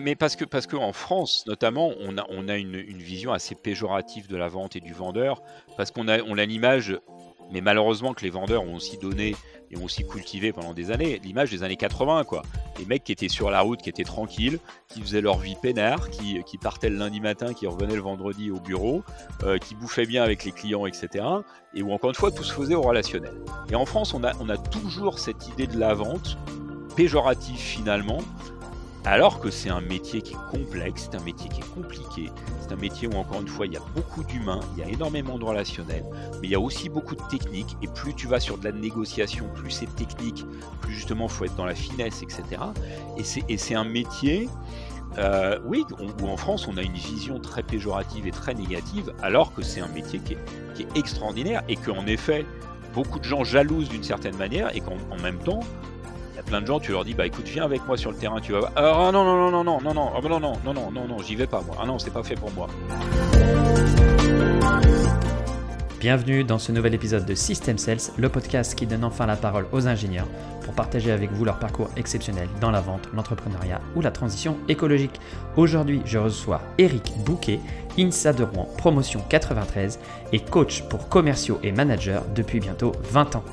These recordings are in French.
Mais, parce que parce qu'en France, notamment, on a, on a une, vision assez péjorative de la vente et du vendeur, parce qu'on a, on a l'image, mais malheureusement que les vendeurs ont aussi donné et ont aussi cultivé pendant des années, l'image des années 80, quoi. Les mecs qui étaient sur la route, qui étaient tranquilles, qui faisaient leur vie peinard, qui, partaient le lundi matin, qui revenaient le vendredi au bureau, euh, qui bouffaient bien avec les clients, etc. Et où, encore une fois, tout se faisait au relationnel. Et en France, on a, on a toujours cette idée de la vente péjorative finalement, alors que c'est un métier qui est complexe, c'est un métier qui est compliqué, c'est un métier où encore une fois il y a beaucoup d'humains, il y a énormément de relationnels, mais il y a aussi beaucoup de techniques, et plus tu vas sur de la négociation, plus c'est technique, plus justement il faut être dans la finesse, etc. Et c'est un métier... Euh, oui, où en France, on a une vision très péjorative et très négative, alors que c'est un métier qui est, qui est extraordinaire et qu'en effet, beaucoup de gens jalousent d'une certaine manière et qu'en même temps, plein de gens, tu leur dis bah écoute, viens avec moi sur le terrain, tu vas. Ah non non non non non non non non non non non non non j'y vais pas moi. Ah non, c'est pas fait pour moi. Bienvenue dans ce nouvel épisode de System Sales, le podcast qui donne enfin la parole aux ingénieurs pour partager avec vous leur parcours exceptionnel dans la vente, l'entrepreneuriat ou la transition écologique. Aujourd'hui, je reçois Eric Bouquet, INSA de Rouen, promotion 93 et coach pour commerciaux et managers depuis bientôt 20 ans.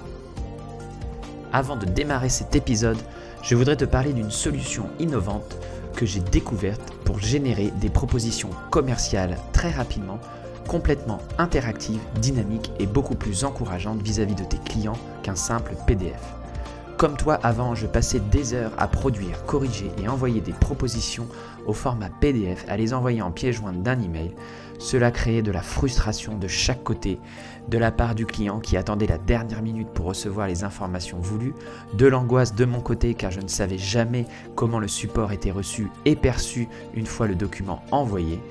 Avant de démarrer cet épisode, je voudrais te parler d'une solution innovante que j'ai découverte pour générer des propositions commerciales très rapidement, complètement interactives, dynamiques et beaucoup plus encourageantes vis-à-vis de tes clients qu'un simple PDF. Comme toi avant, je passais des heures à produire, corriger et envoyer des propositions au format PDF, à les envoyer en pièce jointe d'un email. Cela créait de la frustration de chaque côté, de la part du client qui attendait la dernière minute pour recevoir les informations voulues, de l'angoisse de mon côté car je ne savais jamais comment le support était reçu et perçu une fois le document envoyé.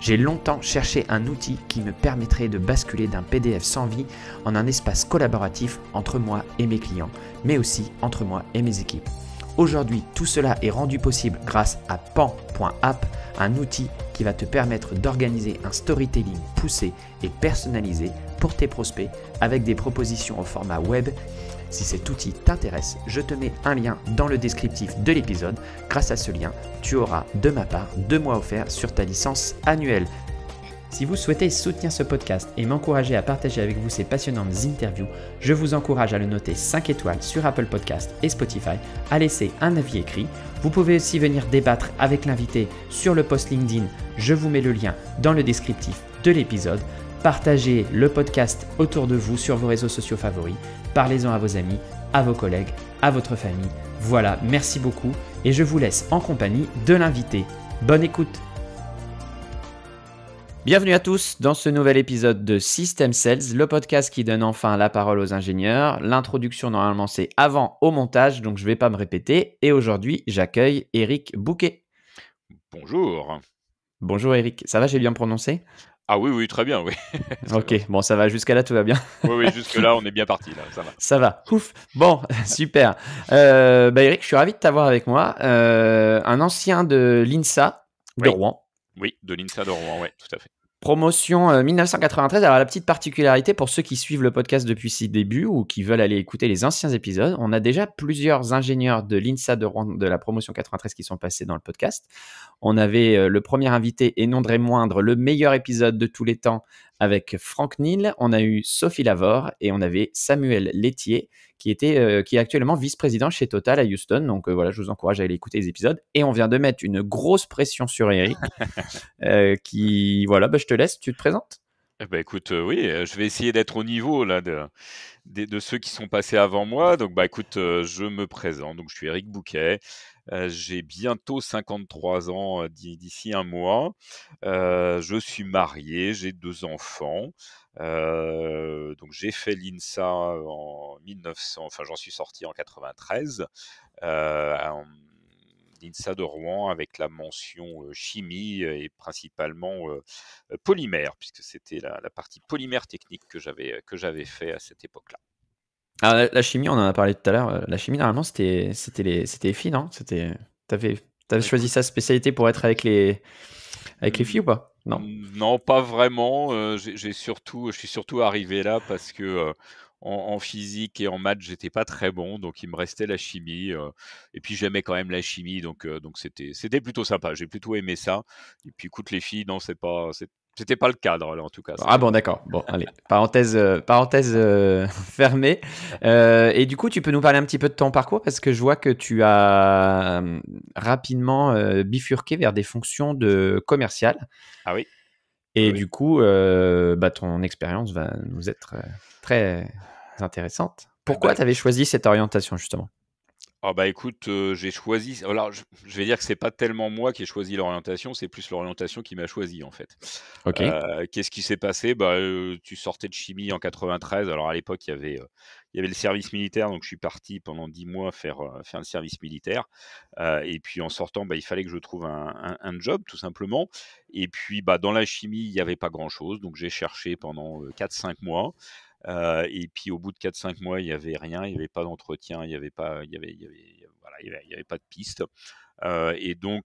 J'ai longtemps cherché un outil qui me permettrait de basculer d'un PDF sans vie en un espace collaboratif entre moi et mes clients, mais aussi entre moi et mes équipes. Aujourd'hui, tout cela est rendu possible grâce à pan.app, un outil qui va te permettre d'organiser un storytelling poussé et personnalisé pour tes prospects avec des propositions au format web si cet outil t'intéresse, je te mets un lien dans le descriptif de l'épisode. Grâce à ce lien, tu auras de ma part deux mois offerts sur ta licence annuelle. Si vous souhaitez soutenir ce podcast et m'encourager à partager avec vous ces passionnantes interviews, je vous encourage à le noter 5 étoiles sur Apple Podcast et Spotify, à laisser un avis écrit. Vous pouvez aussi venir débattre avec l'invité sur le post LinkedIn. Je vous mets le lien dans le descriptif de l'épisode partagez le podcast autour de vous sur vos réseaux sociaux favoris, parlez-en à vos amis, à vos collègues, à votre famille. Voilà, merci beaucoup et je vous laisse en compagnie de l'invité. Bonne écoute Bienvenue à tous dans ce nouvel épisode de System Sales, le podcast qui donne enfin la parole aux ingénieurs. L'introduction normalement c'est avant au montage, donc je ne vais pas me répéter. Et aujourd'hui j'accueille Eric Bouquet. Bonjour. Bonjour Eric, ça va, j'ai bien prononcé ah oui, oui, très bien, oui. ok, bon, ça va, jusqu'à là, tout va bien. oui, oui, jusque-là, on est bien parti, là, ça va. Ça va, ouf. Bon, super. Euh, bah, Eric, je suis ravi de t'avoir avec moi. Euh, un ancien de l'INSA de Rouen. Oui, de l'INSA de Rouen, oui, tout à fait. Promotion 1993. Euh, Alors, la petite particularité pour ceux qui suivent le podcast depuis ses débuts ou qui veulent aller écouter les anciens épisodes, on a déjà plusieurs ingénieurs de l'INSA de, de, la promotion 93 qui sont passés dans le podcast. On avait euh, le premier invité, et non de moindre, le meilleur épisode de tous les temps avec Franck Neal. On a eu Sophie Lavore et on avait Samuel Laitier qui, était, euh, qui est actuellement vice-président chez Total à Houston. Donc euh, voilà, je vous encourage à aller écouter les épisodes. Et on vient de mettre une grosse pression sur Eric, euh, qui, voilà, bah, je te laisse, tu te présentes. Eh ben écoute, oui, je vais essayer d'être au niveau là de, de, ceux qui sont passés avant moi. Donc bah écoute, je me présente. Donc je suis Eric Bouquet. J'ai bientôt 53 ans d'ici un mois. je suis marié, j'ai deux enfants donc j'ai fait l'INSA en 1900, enfin j'en suis sorti en 93, l'INSA de Rouen avec la mention chimie et principalement polymère, puisque c'était la, partie polymère technique que j'avais, que j'avais fait à cette époque-là. Ah la, chimie, on en a parlé tout à l'heure, la chimie normalement c'était, c'était, les, c'était filles, non c'était, T'avais, bah, choisi sa spécialité pour être avec les, avec les mmh. filles ou pas non. pas vraiment. Euh, j'ai surtout, je suis surtout arrivé là parce que euh, en, physique et en maths, j'étais pas très bon, donc il me restait la chimie. Euh, et puis j'aimais quand même la chimie, donc donc c'était c'était plutôt sympa. J'ai plutôt aimé ça. Et puis écoute, les filles, non, c'est pas c'était pas le cadre, en tout cas. Ah bon, d'accord. Bon, allez, parenthèse, euh, parenthèse euh, fermée. Euh, et du coup, tu peux nous parler un petit peu de ton parcours parce que je vois que tu as rapidement bifurqué vers des fonctions de commercial. Ah oui. Et ah du coup, bah, ton expérience va nous être très intéressante. Pourquoi eh ben, tu avais choisi cette orientation, justement ah bah écoute, euh, j'ai choisi. Alors, je, vais dire que c'est pas tellement moi qui ai choisi l'orientation, c'est plus l'orientation qui m'a choisi en fait. Ok. Euh, qu'est-ce qui s'est passé bah, euh, Tu sortais de chimie en 93. Alors à l'époque, il y avait, il y avait le service militaire, donc je suis parti pendant 10 mois faire, faire le service militaire. et puis en sortant, bah, il fallait que je trouve un, job tout simplement. Et puis bah, dans la chimie, il n'y avait pas grand-chose, donc j'ai cherché pendant 4-5 mois et puis au bout de 4-5 mois, il n'y avait rien, il n'y avait pas d'entretien, il n'y avait, pas, il y avait, avait, voilà, y avait, pas de piste. et donc,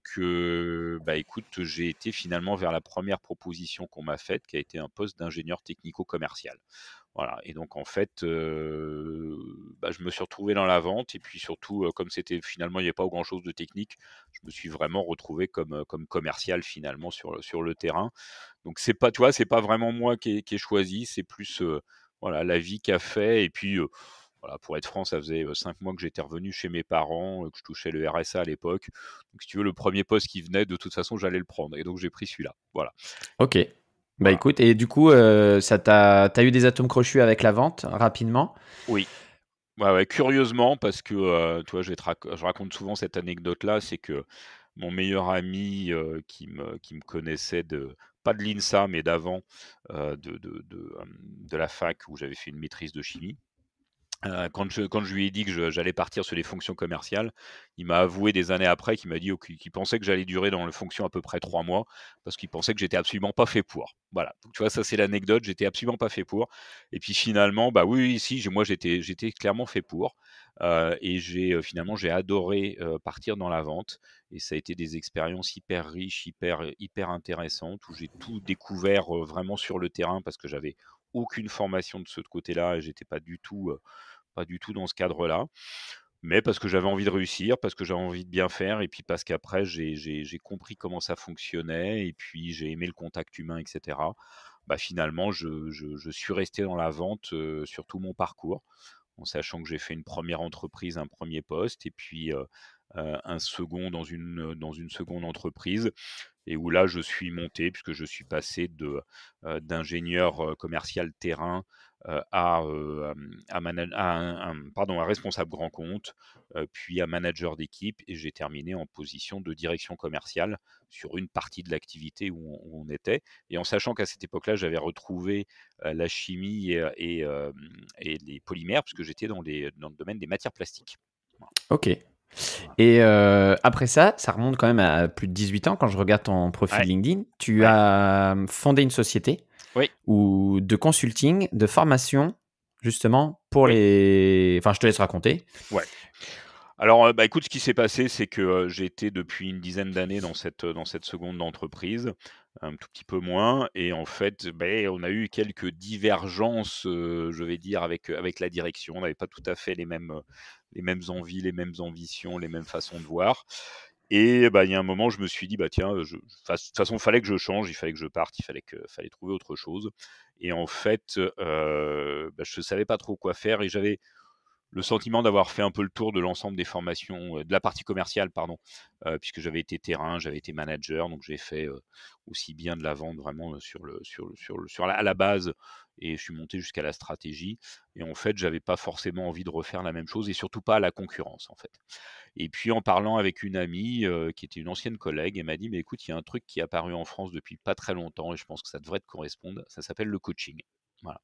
bah, écoute, j'ai été finalement vers la première proposition qu'on m'a faite, qui a été un poste d'ingénieur technico-commercial. Voilà. Et donc, en fait, bah, je me suis retrouvé dans la vente. Et puis surtout, comme c'était finalement, il n'y avait pas grand-chose de technique, je me suis vraiment retrouvé comme, comme commercial finalement sur, sur le terrain. Donc, c'est pas, tu c'est pas vraiment moi qui qui ai choisi, c'est plus voilà la vie qu'a fait. Et puis, voilà, pour être franc, ça faisait cinq mois que j'étais revenu chez mes parents, que je touchais le RSA à l'époque. Donc, si tu veux, le premier poste qui venait, de toute façon, j'allais le prendre. Et donc, j'ai pris celui-là. Voilà. Ok. Bah écoute, et du coup, ça t'a, eu des atomes crochus avec la vente rapidement Oui. Ouais, ouais, curieusement, parce que tu vois, je, raconte souvent cette anecdote-là, c'est que mon meilleur ami qui, me, qui me connaissait de pas de l'INSA, mais d'avant, euh, euh, de, la fac où j'avais fait une maîtrise de chimie. Euh, quand, je, lui ai dit que j'allais partir sur les fonctions commerciales, il m'a avoué des années après qu'il m'a dit qu'il pensait que j'allais durer dans le fonction à peu près trois mois parce qu'il pensait que j'étais absolument pas fait pour. Voilà. tu vois, ça c'est l'anecdote. J'étais absolument pas fait pour. Et puis finalement, bah oui, ici, moi j'étais j'étais clairement fait pour. Euh, et j'ai euh, finalement j'ai adoré partir dans la vente et ça a été des expériences hyper riches, hyper hyper intéressantes où j'ai tout découvert vraiment sur le terrain parce que j'avais aucune formation de ce côté-là et j'étais pas du tout pas du tout dans ce cadre-là. Mais parce que j'avais envie de réussir, parce que j'avais envie de bien faire, et puis parce qu'après, j'ai compris comment ça fonctionnait, et puis j'ai aimé le contact humain, etc. Bah, finalement, je, suis resté dans la vente sur tout mon parcours, en sachant que j'ai fait une première entreprise, un premier poste, et puis un second dans une, dans une seconde entreprise, et où là, je suis monté, puisque je suis passé d'ingénieur commercial terrain euh, euh, à, un, pardon, responsable grand compte, euh, puis à manager d'équipe, et j'ai terminé en position de direction commerciale sur une partie de l'activité où, on était. Et en sachant qu'à cette époque-là, j'avais retrouvé la chimie et, les polymères, puisque j'étais dans, le domaine des matières plastiques. Ok, et après ça, ça remonte quand même à plus de 18 ans. Quand je regarde ton profil LinkedIn, tu as fondé une société oui. ou de consulting, de formation, justement, pour les. Enfin, je te laisse raconter. Ouais. Alors, euh, bah, écoute, ce qui s'est passé, c'est que euh, j'étais depuis une dizaine d'années dans cette, euh, dans cette seconde entreprise, un tout petit peu moins, et en fait, bah, on a eu quelques divergences, je vais dire, avec, avec la direction. On n'avait pas tout à fait les mêmes, les mêmes envies, les mêmes ambitions, les mêmes façons de voir. Et bah, il y a un moment, je me suis dit, bah, tiens, je, de toute façon, il fallait que je change, il fallait que je parte, il fallait, que, fallait trouver autre chose. Et en fait, bah, je ne savais pas trop quoi faire et j'avais le sentiment d'avoir fait un peu le tour de l'ensemble des formations, euh, de la partie commerciale, pardon, euh, puisque j'avais été terrain, j'avais été manager, donc j'ai fait euh, aussi bien de la vente vraiment sur le, sur le, sur, à la base et je suis monté jusqu'à la stratégie. Et en fait, je n'avais pas forcément envie de refaire la même chose et surtout pas à la concurrence en fait. Et puis en parlant avec une amie qui était une ancienne collègue, elle m'a dit mais écoute, il y a un truc qui est apparu en France depuis pas très longtemps et je pense que ça devrait te correspondre. Ça s'appelle le coaching. Voilà.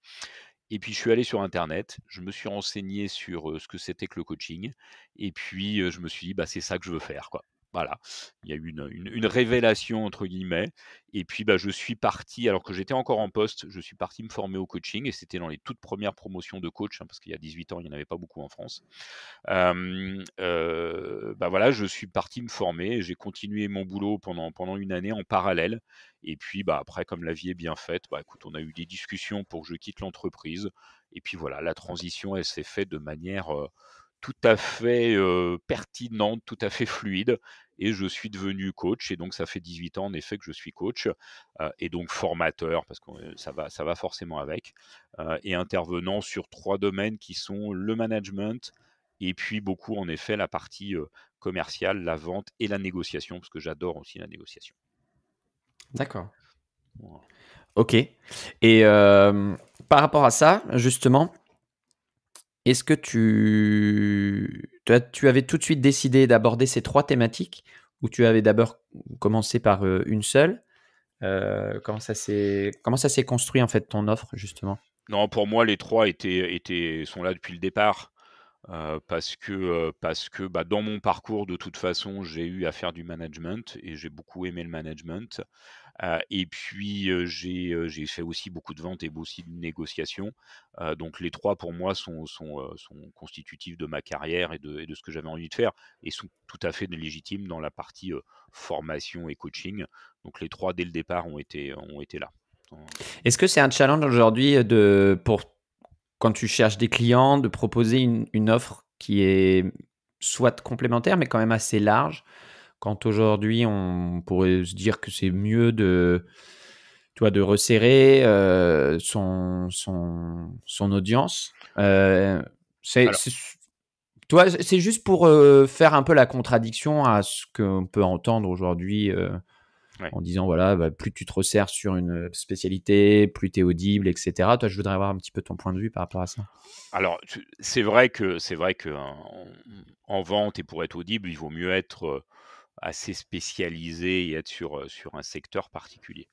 Et puis je suis allé sur Internet, je me suis renseigné sur ce que c'était que le coaching, et puis je me suis dit, bah, c'est ça que je veux faire. Quoi. Voilà, il y a eu une, révélation, entre guillemets. Et puis, bah, je suis parti, alors que j'étais encore en poste, je suis parti me former au coaching. Et c'était dans les toutes premières promotions de coach, hein, parce qu'il y a 18 ans, il n'y en avait pas beaucoup en France. bah voilà, je suis parti me former. J'ai continué mon boulot pendant, pendant une année en parallèle. Et puis, bah, après, comme la vie est bien faite, bah, écoute, on a eu des discussions pour que je quitte l'entreprise. Et puis voilà, la transition, elle s'est faite de manière tout à fait pertinente, tout à fait fluide. Et je suis devenu coach, et donc ça fait 18 ans en effet que je suis coach, et donc formateur, parce que ça va, ça va forcément avec, et intervenant sur trois domaines qui sont le management, et puis beaucoup en effet la partie commerciale, la vente et la négociation, parce que j'adore aussi la négociation. D'accord. Ok. Et par rapport à ça, justement, est-ce que tu... tu avais tout de suite décidé d'aborder ces trois thématiques ou tu avais d'abord commencé par euh, une seule euh, Comment ça s'est construit en fait ton offre justement Non, pour moi les trois étaient, étaient, sont là depuis le départ. Euh, parce que, parce que bah, dans mon parcours, de toute façon, j'ai eu à faire du management et j'ai beaucoup aimé le management. Euh, et puis j'ai fait aussi beaucoup de ventes et aussi de négociations. donc les trois pour moi sont, constitutifs de ma carrière et de, ce que j'avais envie de faire et sont tout à fait légitimes dans la partie formation et coaching. Donc les trois dès le départ ont été, ont été là. Est-ce que c'est un challenge aujourd'hui de pour quand tu cherches des clients de proposer une offre qui est soit complémentaire mais quand même assez large quand aujourd'hui, on pourrait se dire que c'est mieux de, toi, de resserrer euh, son, son, son, audience. Euh, c'est, toi, c'est juste pour euh, faire un peu la contradiction à ce qu'on peut entendre aujourd'hui en disant voilà, bah, plus tu te resserres sur une spécialité, plus tu es audible, etc. Toi, je voudrais avoir un petit peu ton point de vue par rapport à ça. Alors, c'est vrai que c'est vrai que en, vente et pour être audible, il vaut mieux être assez spécialisé et être sur, sur un secteur particulier.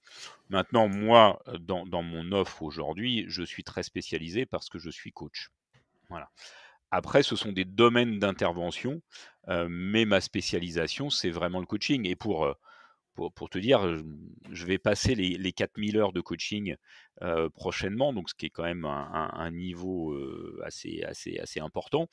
Maintenant, moi, dans, dans mon offre aujourd'hui, je suis très spécialisé parce que je suis coach. Voilà. Après, ce sont des domaines d'intervention, mais ma spécialisation, c'est vraiment le coaching. Et pour, pour, te dire, je vais passer les, 4000 heures de coaching euh, prochainement, donc ce qui est quand même un, niveau euh, assez, assez, assez important,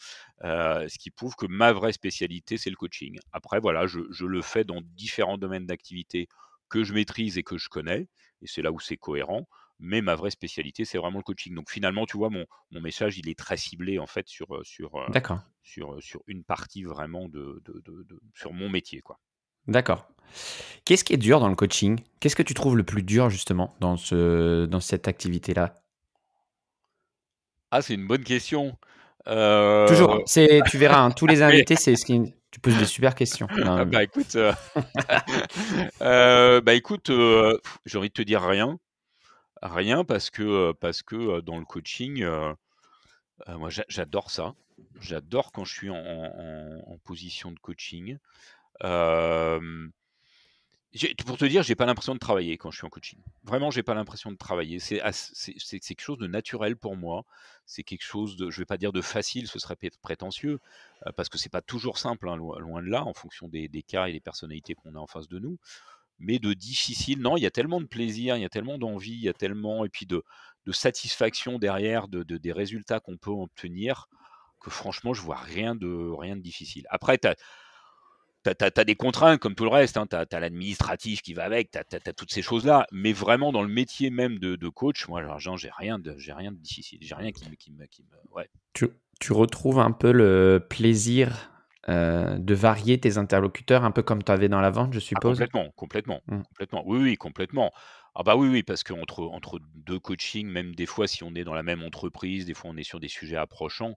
euh, ce qui prouve que ma vraie spécialité, c'est le coaching. Après, voilà, je, le fais dans différents domaines d'activité que je maîtrise et que je connais, et c'est là où c'est cohérent mais ma vraie spécialité, c'est vraiment le coaching. Donc finalement, tu vois, mon, message, il est très ciblé en fait sur, sur, sur, sur une partie vraiment de, de sur mon métier. quoi. D'accord. Qu'est-ce qui est dur dans le coaching Qu'est-ce que tu trouves le plus dur justement dans, ce, dans cette activité-là Ah, c'est une bonne question. Toujours, euh, c'est, tu verras, hein, tous les invités, c'est ce qui... Tu poses des super questions. Ah, bah écoute, euh, euh, bah écoute, j'ai envie de te dire rien, rien parce que parce que dans le coaching, moi j'adore ça, j'adore quand je suis en position de coaching pour te dire, j'ai pas l'impression de travailler quand je suis en coaching. Vraiment, j'ai pas l'impression de travailler. C'est quelque chose de naturel pour moi. C'est quelque chose de, je vais pas dire de facile, ce serait prétentieux, parce que c'est pas toujours simple, hein, loin, de là, en fonction des, cas et des personnalités qu'on a en face de nous. Mais de difficile, non, il y a tellement de plaisir, il y a tellement d'envie, il y a tellement, et puis de, de satisfaction derrière, de, des résultats qu'on peut obtenir, que franchement, je vois rien de, rien de difficile. Après, tu as tu as, des contraintes comme tout le reste, hein, tu as, l'administratif qui va avec, tu as, toutes ces choses-là, mais vraiment dans le métier même de, de coach, moi, l'argent, j'ai rien de j'ai rien de difficile, j'ai rien qui me. Qui me, qui me ouais. tu, tu, retrouves un peu le plaisir euh, de varier tes interlocuteurs, un peu comme tu avais dans la vente, je ah, suppose Complètement, complètement, mmh. complètement. Oui, oui, complètement. Ah bah oui, oui, parce qu'entre entre deux coachings, même des fois, si on est dans la même entreprise, des fois on est sur des sujets approchants,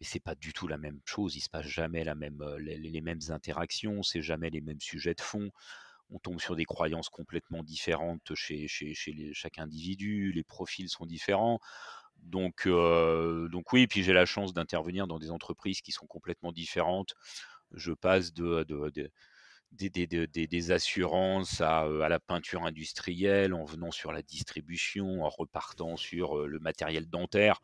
mais c'est pas du tout la même chose. Il se passe jamais la même, les, mêmes interactions, c'est jamais les mêmes sujets de fond. On tombe sur des croyances complètement différentes chez, chez, chaque individu. Les profils sont différents. Donc, euh, donc oui, puis j'ai la chance d'intervenir dans des entreprises qui sont complètement différentes. Je passe de, des, assurances à, à, la peinture industrielle, en venant sur la distribution, en repartant sur le matériel dentaire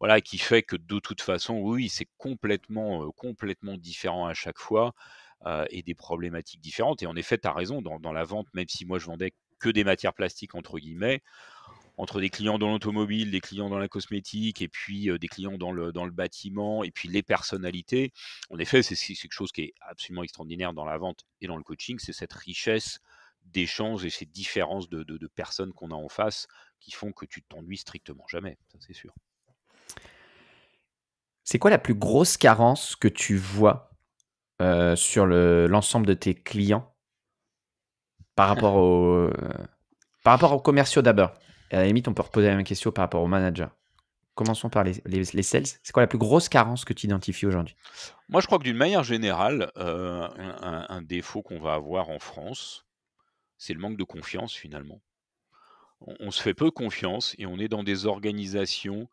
voilà, qui fait que de toute façon, oui, c'est complètement, complètement différent à chaque fois et des problématiques différentes. Et en effet, tu as raison, dans, la vente, même si moi je vendais que des matières plastiques, entre guillemets, entre des clients dans l'automobile, des clients dans la cosmétique, et puis des clients dans le, bâtiment, et puis les personnalités. En effet, c'est quelque chose qui est absolument extraordinaire dans la vente et dans le coaching, c'est cette richesse d'échanges et ces différences de, de personnes qu'on a en face qui font que tu t'ennuies strictement jamais, ça c'est sûr. C'est quoi la plus grosse carence que tu vois euh, sur l'ensemble de tes clients par rapport, euh, par rapport aux commerciaux d'abord À la limite, on peut reposer la même question par rapport aux managers. Commençons par les, les, sales. C'est quoi la plus grosse carence que tu identifies aujourd'hui Moi, je crois que d'une manière générale, euh, un, défaut qu'on va avoir en France, c'est le manque de confiance finalement. on, se fait peu confiance et on est dans des organisations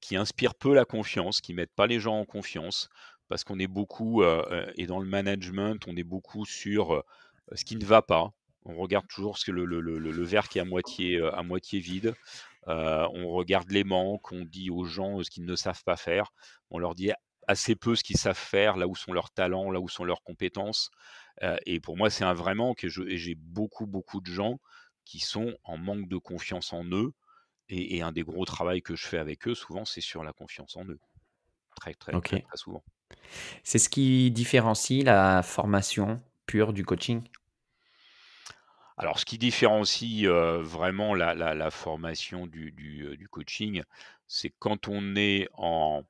qui inspirent peu la confiance, qui mettent pas les gens en confiance, parce qu'on est beaucoup, et dans le management, on est beaucoup sur ce qui ne va pas. On regarde toujours ce que le, verre qui est à moitié, à moitié vide. on regarde les manques, on dit aux gens ce qu'ils ne savent pas faire. On leur dit assez peu ce qu'ils savent faire, là où sont leurs talents, là où sont leurs compétences. et pour moi, c'est un vraiment, que j'ai beaucoup, beaucoup de gens qui sont en manque de confiance en eux, et, un des gros travaux que je fais avec eux, souvent, c'est sur la confiance en eux. Très, très, souvent. C'est ce qui différencie la formation pure du coaching Alors, ce qui différencie vraiment la, formation du, coaching, c'est quand on est en,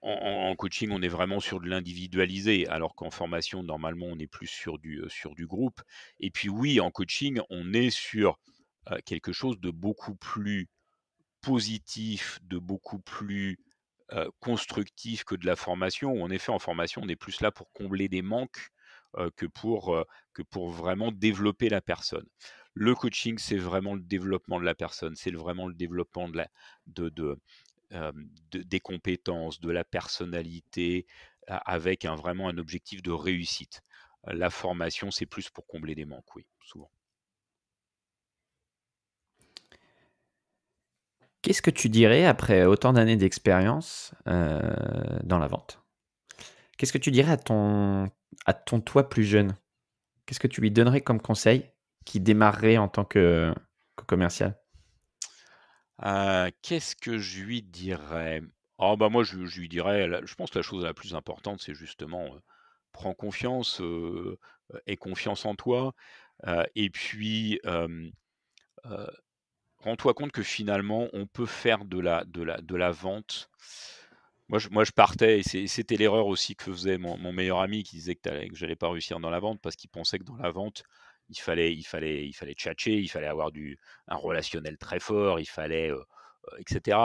en, coaching, on est vraiment sur de l'individualisé, alors qu'en formation, normalement, on est plus sur du, sur du groupe. Et puis oui, en coaching, on est sur euh, quelque chose de beaucoup plus positif, de beaucoup plus constructif que de la formation. en effet, en formation, on est plus là pour combler des manques que, pour, que pour vraiment développer la personne. Le coaching, c'est vraiment le développement de la personne, c'est vraiment le développement de des compétences, de la personnalité, avec un, vraiment un objectif de réussite. La formation, c'est plus pour combler des manques, oui, souvent. Qu'est-ce que tu dirais après autant d'années d'expérience euh, dans la vente Qu'est-ce que tu dirais à ton, à ton toi plus jeune Qu'est-ce que tu lui donnerais comme conseil qui démarrerait en tant que, commercial euh, Qu'est-ce que je lui dirais Oh bah moi je, lui dirais, je pense que la chose la plus importante c'est justement euh, prends confiance, et confiance en toi, et puis Rends-toi compte que finalement, on peut faire de la, de de la vente. Moi je, moi, je partais, et c'était l'erreur aussi que faisait mon, meilleur ami qui disait que, que j'allais pas réussir dans la vente parce qu'il pensait que dans la vente, il fallait, il fallait, il fallait tchatcher, il fallait avoir du, un relationnel très fort, il fallait, euh, euh, etc.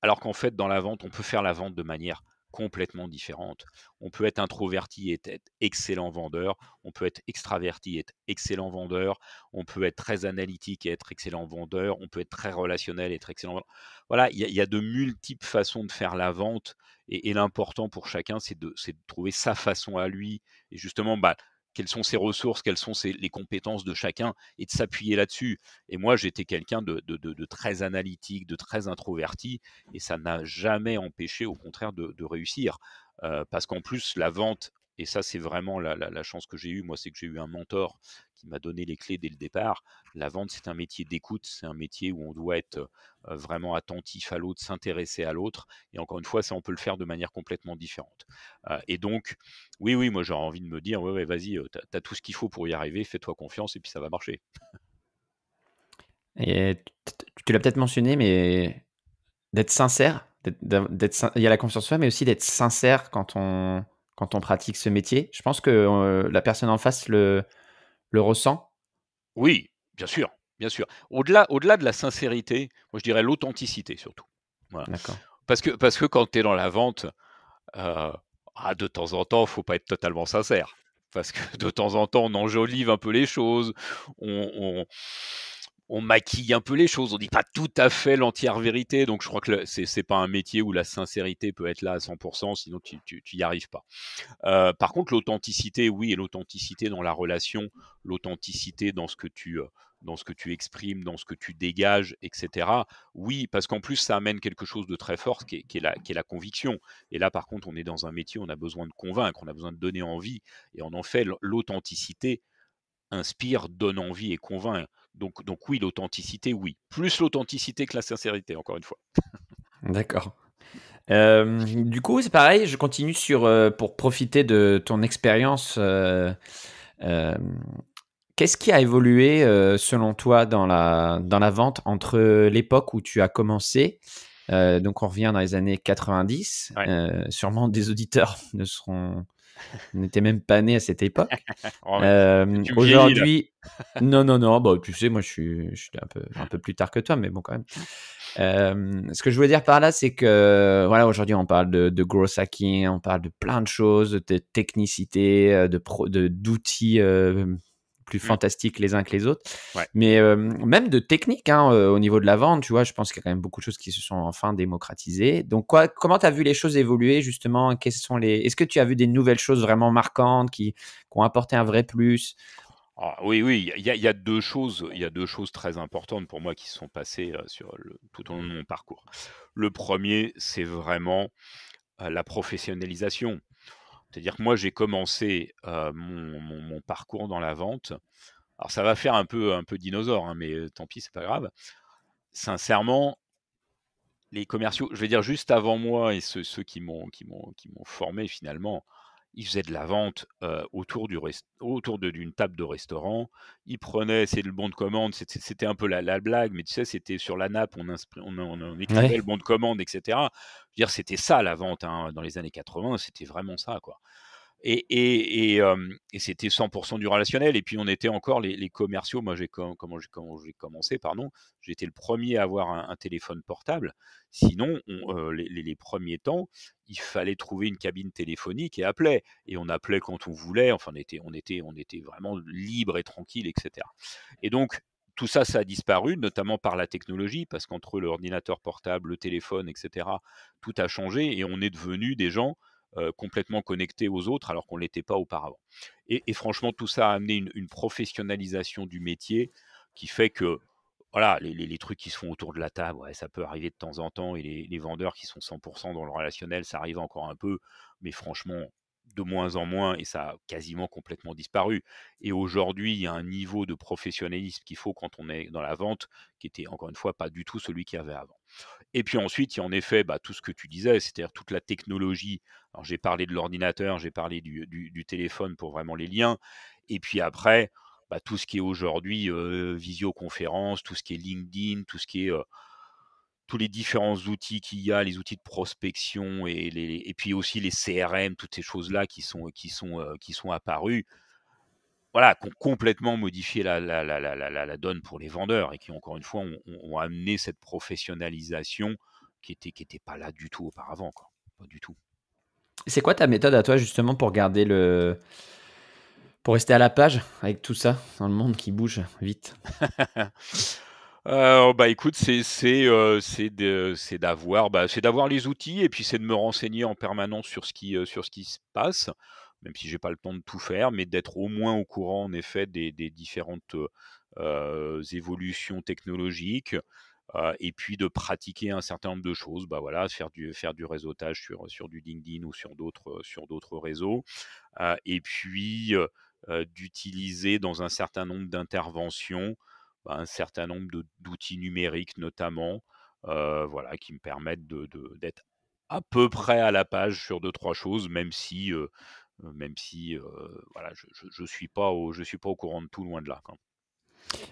Alors qu'en fait, dans la vente, on peut faire la vente de manière complètement différentes. On peut être introverti et être excellent vendeur, on peut être extraverti et être excellent vendeur, on peut être très analytique et être excellent vendeur, on peut être très relationnel et être excellent vendeur. Voilà, il y, a de multiples façons de faire la vente et, l'important pour chacun, c'est de, de, trouver sa façon à lui. Et justement, bah, quelles sont ses ressources, quelles sont les compétences de chacun, et de s'appuyer là-dessus. Et moi, j'étais quelqu'un de, très analytique, de très introverti, et ça n'a jamais empêché, au contraire, de, réussir. Euh, parce qu'en plus, la vente et ça, c'est vraiment la, chance que j'ai eue. Moi, c'est que j'ai eu un mentor qui m'a donné les clés dès le départ. La vente, c'est un métier d'écoute, c'est un métier où on doit être vraiment attentif à l'autre, s'intéresser à l'autre. Et encore une fois, ça, on peut le faire de manière complètement différente. et donc, oui, oui, moi, j'aurais envie de me dire, ouais, vas-y, tu as tout ce qu'il faut pour y arriver, fais-toi confiance et puis ça va marcher. Et tu l'as peut-être mentionné, mais d'être sincère, il y a la confiance en soi, mais aussi d'être sincère quand on quand on pratique ce métier. Je pense que la personne en face le, le ressent. Oui, bien sûr, bien sûr. Au-delà, au-delà de la sincérité, moi je dirais l'authenticité surtout. D'accord. Parce que, parce que quand tu es dans la vente, ah, de temps en temps, faut pas être totalement sincère. Parce que de temps en temps, on enjolive un peu les choses. on, on maquille un peu les choses, on dit pas tout à fait l'entière vérité. Donc je crois que c'est n'est pas un métier où la sincérité peut être là à 100%, sinon tu n'y arrives pas. Euh, par contre, l'authenticité, oui, et l'authenticité dans la relation, l'authenticité dans ce que tu euh, dans ce que tu exprimes, dans ce que tu dégages, etc. Oui, parce qu'en plus, ça amène quelque chose de très fort qui est, la, conviction. Et là, par contre, on est dans un métier, on a besoin de convaincre, on a besoin de donner envie. Et on en fait l'authenticité inspire, donne envie et convainc. Donc, donc oui, l'authenticité, oui. Plus l'authenticité que la sincérité, encore une fois. D'accord. du coup, c'est pareil, je continue sur pour profiter de ton expérience. Qu'est-ce qui a évolué selon toi dans la, dans la vente entre l'époque où tu as commencé donc on revient dans les années 90. sûrement des auditeurs ne seront on n'était même pas né à cette époque. Oh, euh, aujourd'hui, non, non, non, bon, bah, tu sais, moi je suis, un, peu, un peu plus tard que toi, mais bon, quand même. Euh, ce que je veux dire par là, c'est que voilà, aujourd'hui, on parle de, de gros hacking, on parle de plein de choses, de technicité, euh, de d'outils plus mm. fantastiques les uns que les autres. Mais euh, même de technique hein, euh, au niveau de la vente, tu vois, je pense qu'il y a quand même beaucoup de choses qui se sont enfin démocratisées. Donc, quoi, comment tu as vu les choses évoluer justement Quels sont les Est-ce que tu as vu des nouvelles choses vraiment marquantes qui, ont apporté un vrai plus ah oui, oui, il y, a, deux choses, il y a deux choses très importantes pour moi qui se sont passées euh, sur le, tout au long de mon parcours. Le premier, c'est vraiment la professionnalisation. C'est-à-dire que moi, j'ai commencé mon, parcours dans la vente. Alors, ça va faire un peu, un peu dinosaure, hein, mais tant pis, c'est pas grave. Sincèrement, les commerciaux, je vais dire juste avant moi et ceux, ceux qui m'ont qui m'ont qui m'ont formé finalement, ils faisait de la vente autour d'une table de restaurant, il prenait, c'est le bon de commande, c'était un peu la, blague, mais tu sais, c'était sur la nappe, on, on, écrivait le bon de commande, etc. dire, c'était ça la vente hein, dans les années 80, c'était vraiment ça, quoi. Et, c'était 100% du relationnel. Et puis, on était encore les, commerciaux. Moi, j'ai commencé, pardon, j'étais le premier à avoir un, téléphone portable. Sinon, les, premiers temps, il fallait trouver une cabine téléphonique et appeler. Et on appelait quand on voulait. Enfin, on était, on était, on était vraiment libre et tranquille, etc. Et donc, tout ça, ça a disparu, notamment par la technologie, parce qu'entre l'ordinateur portable, le téléphone, etc., tout a changé et on est devenu des gens euh, complètement connectés aux autres alors qu'on ne l'était pas auparavant. Et, franchement, tout ça a amené une, professionnalisation du métier qui fait que voilà, les, trucs qui se font autour de la table, ça peut arriver de temps en temps, et les, les vendeurs qui sont 100% dans le relationnel, ça arrive encore un peu, mais franchement, de moins en moins et ça a quasiment complètement disparu. Et aujourd'hui, il y a un niveau de professionnalisme qu'il faut quand on est dans la vente qui était encore une fois pas du tout celui qu'il y avait avant. Et puis ensuite, il y a en effet bah, tout ce que tu disais, c'est-à-dire toute la technologie. Alors j'ai parlé de l'ordinateur, j'ai parlé du, téléphone pour vraiment les liens. Et puis après, bah, tout ce qui est aujourd'hui visioconférence, tout ce qui est LinkedIn, tout ce qui est tous les différents outils qu'il y a, les outils de prospection et, puis aussi les CRM, toutes ces choses-là qui sont, qui, sont, euh, qui sont apparues, voilà, qui ont complètement modifié la, la, la, la, donne pour les vendeurs et qui, encore une fois, ont, amené cette professionnalisation qui n'était qui était pas là du tout auparavant. Quoi. Pas du tout. C'est quoi ta méthode à toi, justement, pour garder le. pour rester à la page avec tout ça dans le monde qui bouge vite Euh, bah écoute, euh, bah, c'est d'avoir les outils et puis c'est de me renseigner en permanence sur ce qui euh, sur ce qui se passe, même si j'ai pas le temps de tout faire, mais d'être au moins au courant en effet des, des différentes évolutions technologiques et puis de pratiquer un certain nombre de choses, bah voilà, faire du faire du réseautage sur sur du LinkedIn ou sur d'autres sur d'autres réseaux et puis d'utiliser dans un certain nombre d'interventions bah, un certain nombre d'outils numériques notamment, euh, voilà, qui me permettent d'être de, à peu près à la page sur deux trois choses, même si, euh, euh, même si, je, ne suis pas au, suis pas au courant de tout, loin de là.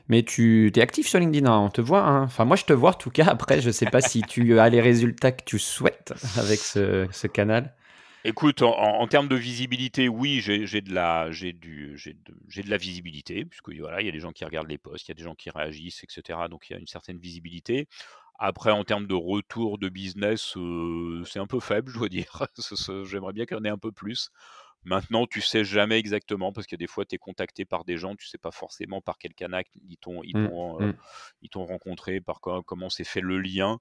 Mais tu es actif sur LinkedIn, hein, on te voit. Hein. Enfin, moi, je te vois en tout cas. Après, je ne sais pas si tu as les résultats que tu souhaites avec ce canal. Écoute, en, termes de visibilité, oui, j'ai de la, visibilité, puisque voilà, il y a des gens qui regardent les posts, il y a des gens qui réagissent, etc. Donc il y a une certaine visibilité. Après, en termes de retour de business, euh, c'est un peu faible, je dois dire. J'aimerais bien qu'il y en ait un peu plus. Maintenant, tu sais jamais exactement parce que des fois, tu es contacté par des gens, tu sais pas forcément par quel canal mmh, euh, mmh. ils t'ont rencontré, par comment s'est fait le lien.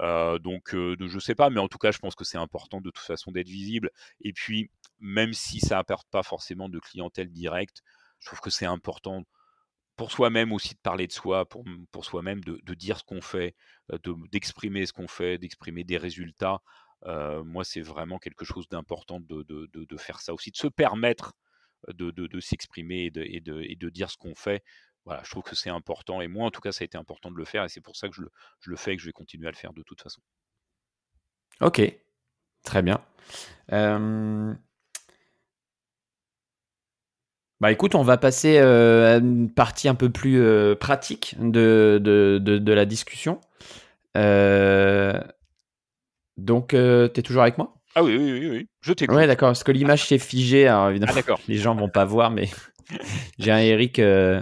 Euh, donc, je euh, je sais pas, mais en tout cas, je pense que c'est important de toute façon d'être visible. Et puis, même si ça n'apporte pas forcément de clientèle directe, je trouve que c'est important pour soi-même aussi de parler de soi, pour, pour soi-même de, dire ce qu'on fait, d'exprimer ce qu'on fait, d'exprimer des résultats euh, moi, c'est vraiment quelque chose d'important de, de, de, faire ça aussi, de se permettre de, s'exprimer et de, et, de dire ce qu'on fait voilà, je trouve que c'est important. Et moi, en tout cas, ça a été important de le faire. Et c'est pour ça que je le, je le, fais et que je vais continuer à le faire de toute façon. Ok, très bien. Bah écoute, on va passer à une partie un peu plus pratique de, de, de, de la discussion. Donc, tu euh, t'es toujours avec moi Ah oui, oui, oui, oui. je t'écoute. Oui, d'accord, parce que l'image s'est figée, évidemment. Ah, Les gens vont pas voir, mais j'ai un Eric euh,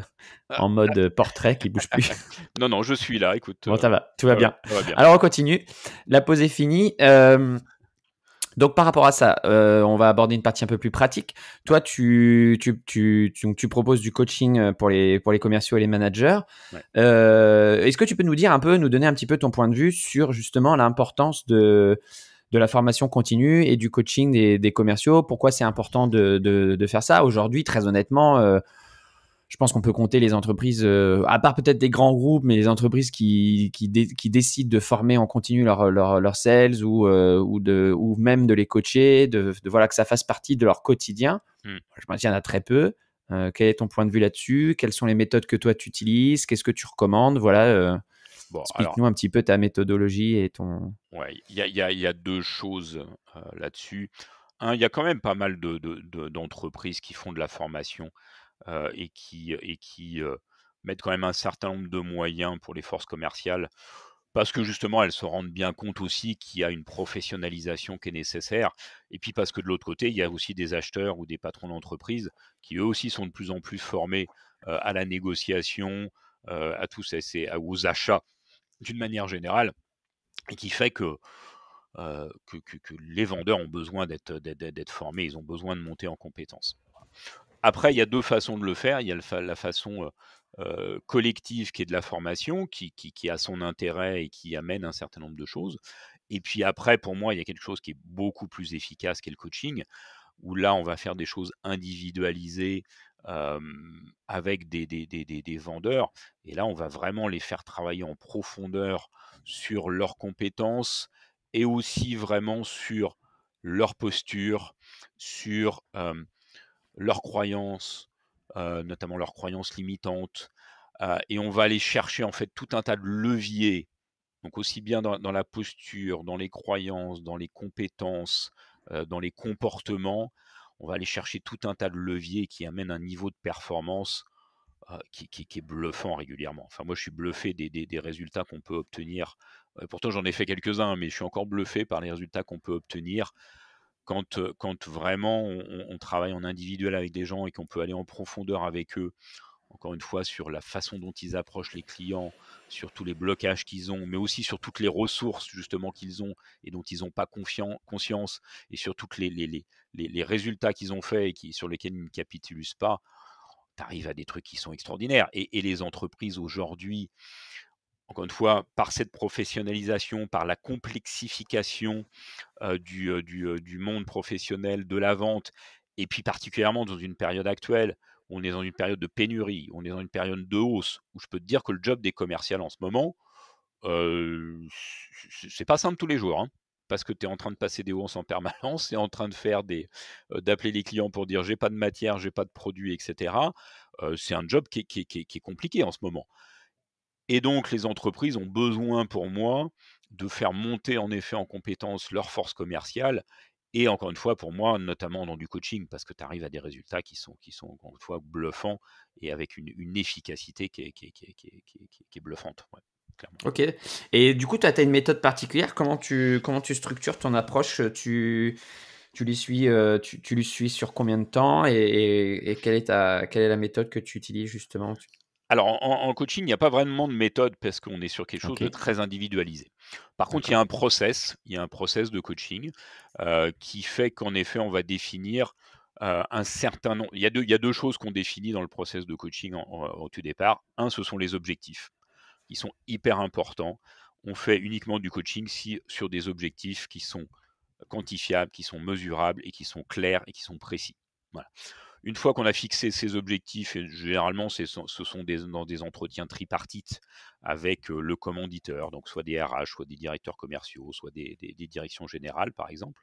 ah. en mode portrait qui bouge plus. non, non, je suis là, écoute. Bon, ça euh, va, tout va, bien. Alors, on continue. La pause est finie. Donc par rapport à ça, euh, on va aborder une partie un peu plus pratique. Toi, tu, proposes du coaching euh, pour les, commerciaux et les managers. Euh, est-ce que tu peux nous dire un peu, nous donner un petit peu ton point de vue sur justement l'importance de, la formation continue et du coaching des, commerciaux Pourquoi c'est important de, faire ça Aujourd'hui, très honnêtement, je pense qu'on peut compter les entreprises, euh, à part peut-être des grands groupes, mais les entreprises qui, qui, décident de former en continu leurs leur, sales ou, euh, ou, de, ou même de les coacher, de, voilà que ça fasse partie de leur quotidien. Hmm. Je m'en tiens à très peu. Euh, quel est ton point de vue là-dessus Quelles sont les méthodes que toi tu utilises Qu'est-ce que tu recommandes Voilà. Bon, Explique-nous un petit peu ta méthodologie et ton. Ouais, il y a, y a, deux choses là-dessus. Un, il y a quand même pas mal d'entreprises de, de, qui font de la formation. Euh, et qui, et qui euh, mettent quand même un certain nombre de moyens pour les forces commerciales parce que justement elles se rendent bien compte aussi qu'il y a une professionnalisation qui est nécessaire, et puis parce que de l'autre côté, il y a aussi des acheteurs ou des patrons d'entreprise qui eux aussi sont de plus en plus formés euh, à la négociation, à tous ces, aux achats d'une manière générale, et qui fait que, que, que les vendeurs ont besoin d'être formés, ils ont besoin de monter en compétences. Après, il y a deux façons de le faire. Il y a la façon collective qui est de la formation, qui, a son intérêt et qui amène un certain nombre de choses. Et puis après, pour moi, il y a quelque chose qui est beaucoup plus efficace qu'est le coaching, où là, on va faire des choses individualisées avec des, des, vendeurs. Et là, on va vraiment les faire travailler en profondeur sur leurs compétences et aussi vraiment sur leur posture, sur leurs croyances, euh, notamment leurs croyances limitantes, euh, et on va aller chercher en fait tout un tas de leviers, donc aussi bien dans, la posture, dans les croyances, dans les compétences, euh, dans les comportements, on va aller chercher tout un tas de leviers qui amènent un niveau de performance qui, est bluffant régulièrement. Enfin, moi, je suis bluffé des, des résultats qu'on peut obtenir. pourtant, j'en ai fait quelques-uns, mais je suis encore bluffé par les résultats qu'on peut obtenir quand, vraiment on, travaille en individuel avec des gens et qu'on peut aller en profondeur avec eux, encore une fois, sur la façon dont ils approchent les clients, sur tous les blocages qu'ils ont, mais aussi sur toutes les ressources justement qu'ils ont et dont ils n'ont pas conscience, et sur tous les, résultats qu'ils ont faits et qui, sur lesquels ils ne capitulent pas, tu arrives à des trucs qui sont extraordinaires. et les entreprises aujourd'hui, encore une fois, par cette professionnalisation, par la complexification du, monde professionnel, de la vente, et puis particulièrement dans une période actuelle, on est dans une période de pénurie, on est dans une période de hausse, où je peux te dire que le job des commerciales en ce moment, c'est pas simple tous les jours. Hein, parce que tu es en train de passer des hausses en permanence, tu en train de faire des, d'appeler les clients pour dire j'ai pas de matière, j'ai pas de produit, etc. c'est un job qui est compliqué en ce moment. Et donc, les entreprises ont besoin, pour moi, de faire monter en effet en compétence leur force commerciale. Et encore une fois, pour moi, notamment dans du coaching, parce que tu arrives à des résultats qui sont, qui sont encore une fois bluffants et avec une, efficacité qui est, qui est, qui qui est bluffante. ok. Et du coup, tu as, une méthode particulière. Comment tu, comment tu structures ton approche tu, tu, lui suis, euh, tu, tu suis sur combien de temps et, et, quelle, est ta, quelle est la méthode que tu utilises justement alors, en, coaching, il n'y a pas vraiment de méthode parce qu'on est sur quelque chose de très individualisé. Par contre, il y a un process, il y a un process de coaching qui fait qu'en effet, on va définir un certain nombre. Il y a deux, choses qu'on définit dans le process de coaching au tout départ. Un, ce sont les objectifs. Ils sont hyper importants. On fait uniquement du coaching si, sur des objectifs qui sont quantifiables, qui sont mesurables et qui sont clairs et qui sont précis. Voilà une fois qu'on a fixé ses objectifs, et généralement ce sont des, dans des entretiens tripartites avec euh, le commanditeur, donc soit des RH, soit des directeurs commerciaux, soit des, directions générales par exemple,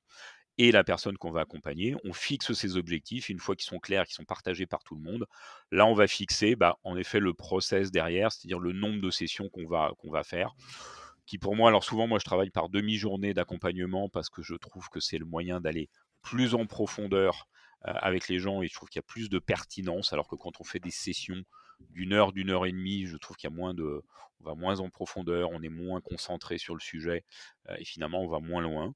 et la personne qu'on va accompagner. On fixe ses objectifs, une fois qu'ils sont clairs, qu'ils sont partagés par tout le monde. Là, on va fixer bah, en effet le process derrière, c'est-à-dire le nombre de sessions qu'on va, qu'on va faire qui pour moi, alors souvent moi je travaille par demi-journée d'accompagnement parce que je trouve que c'est le moyen d'aller plus en profondeur euh, avec les gens et je trouve qu'il y a plus de pertinence, alors que quand on fait des sessions d'une heure, d'une heure et demie, je trouve qu'il y a moins de, on va moins en profondeur, on est moins concentré sur le sujet euh, et finalement on va moins loin.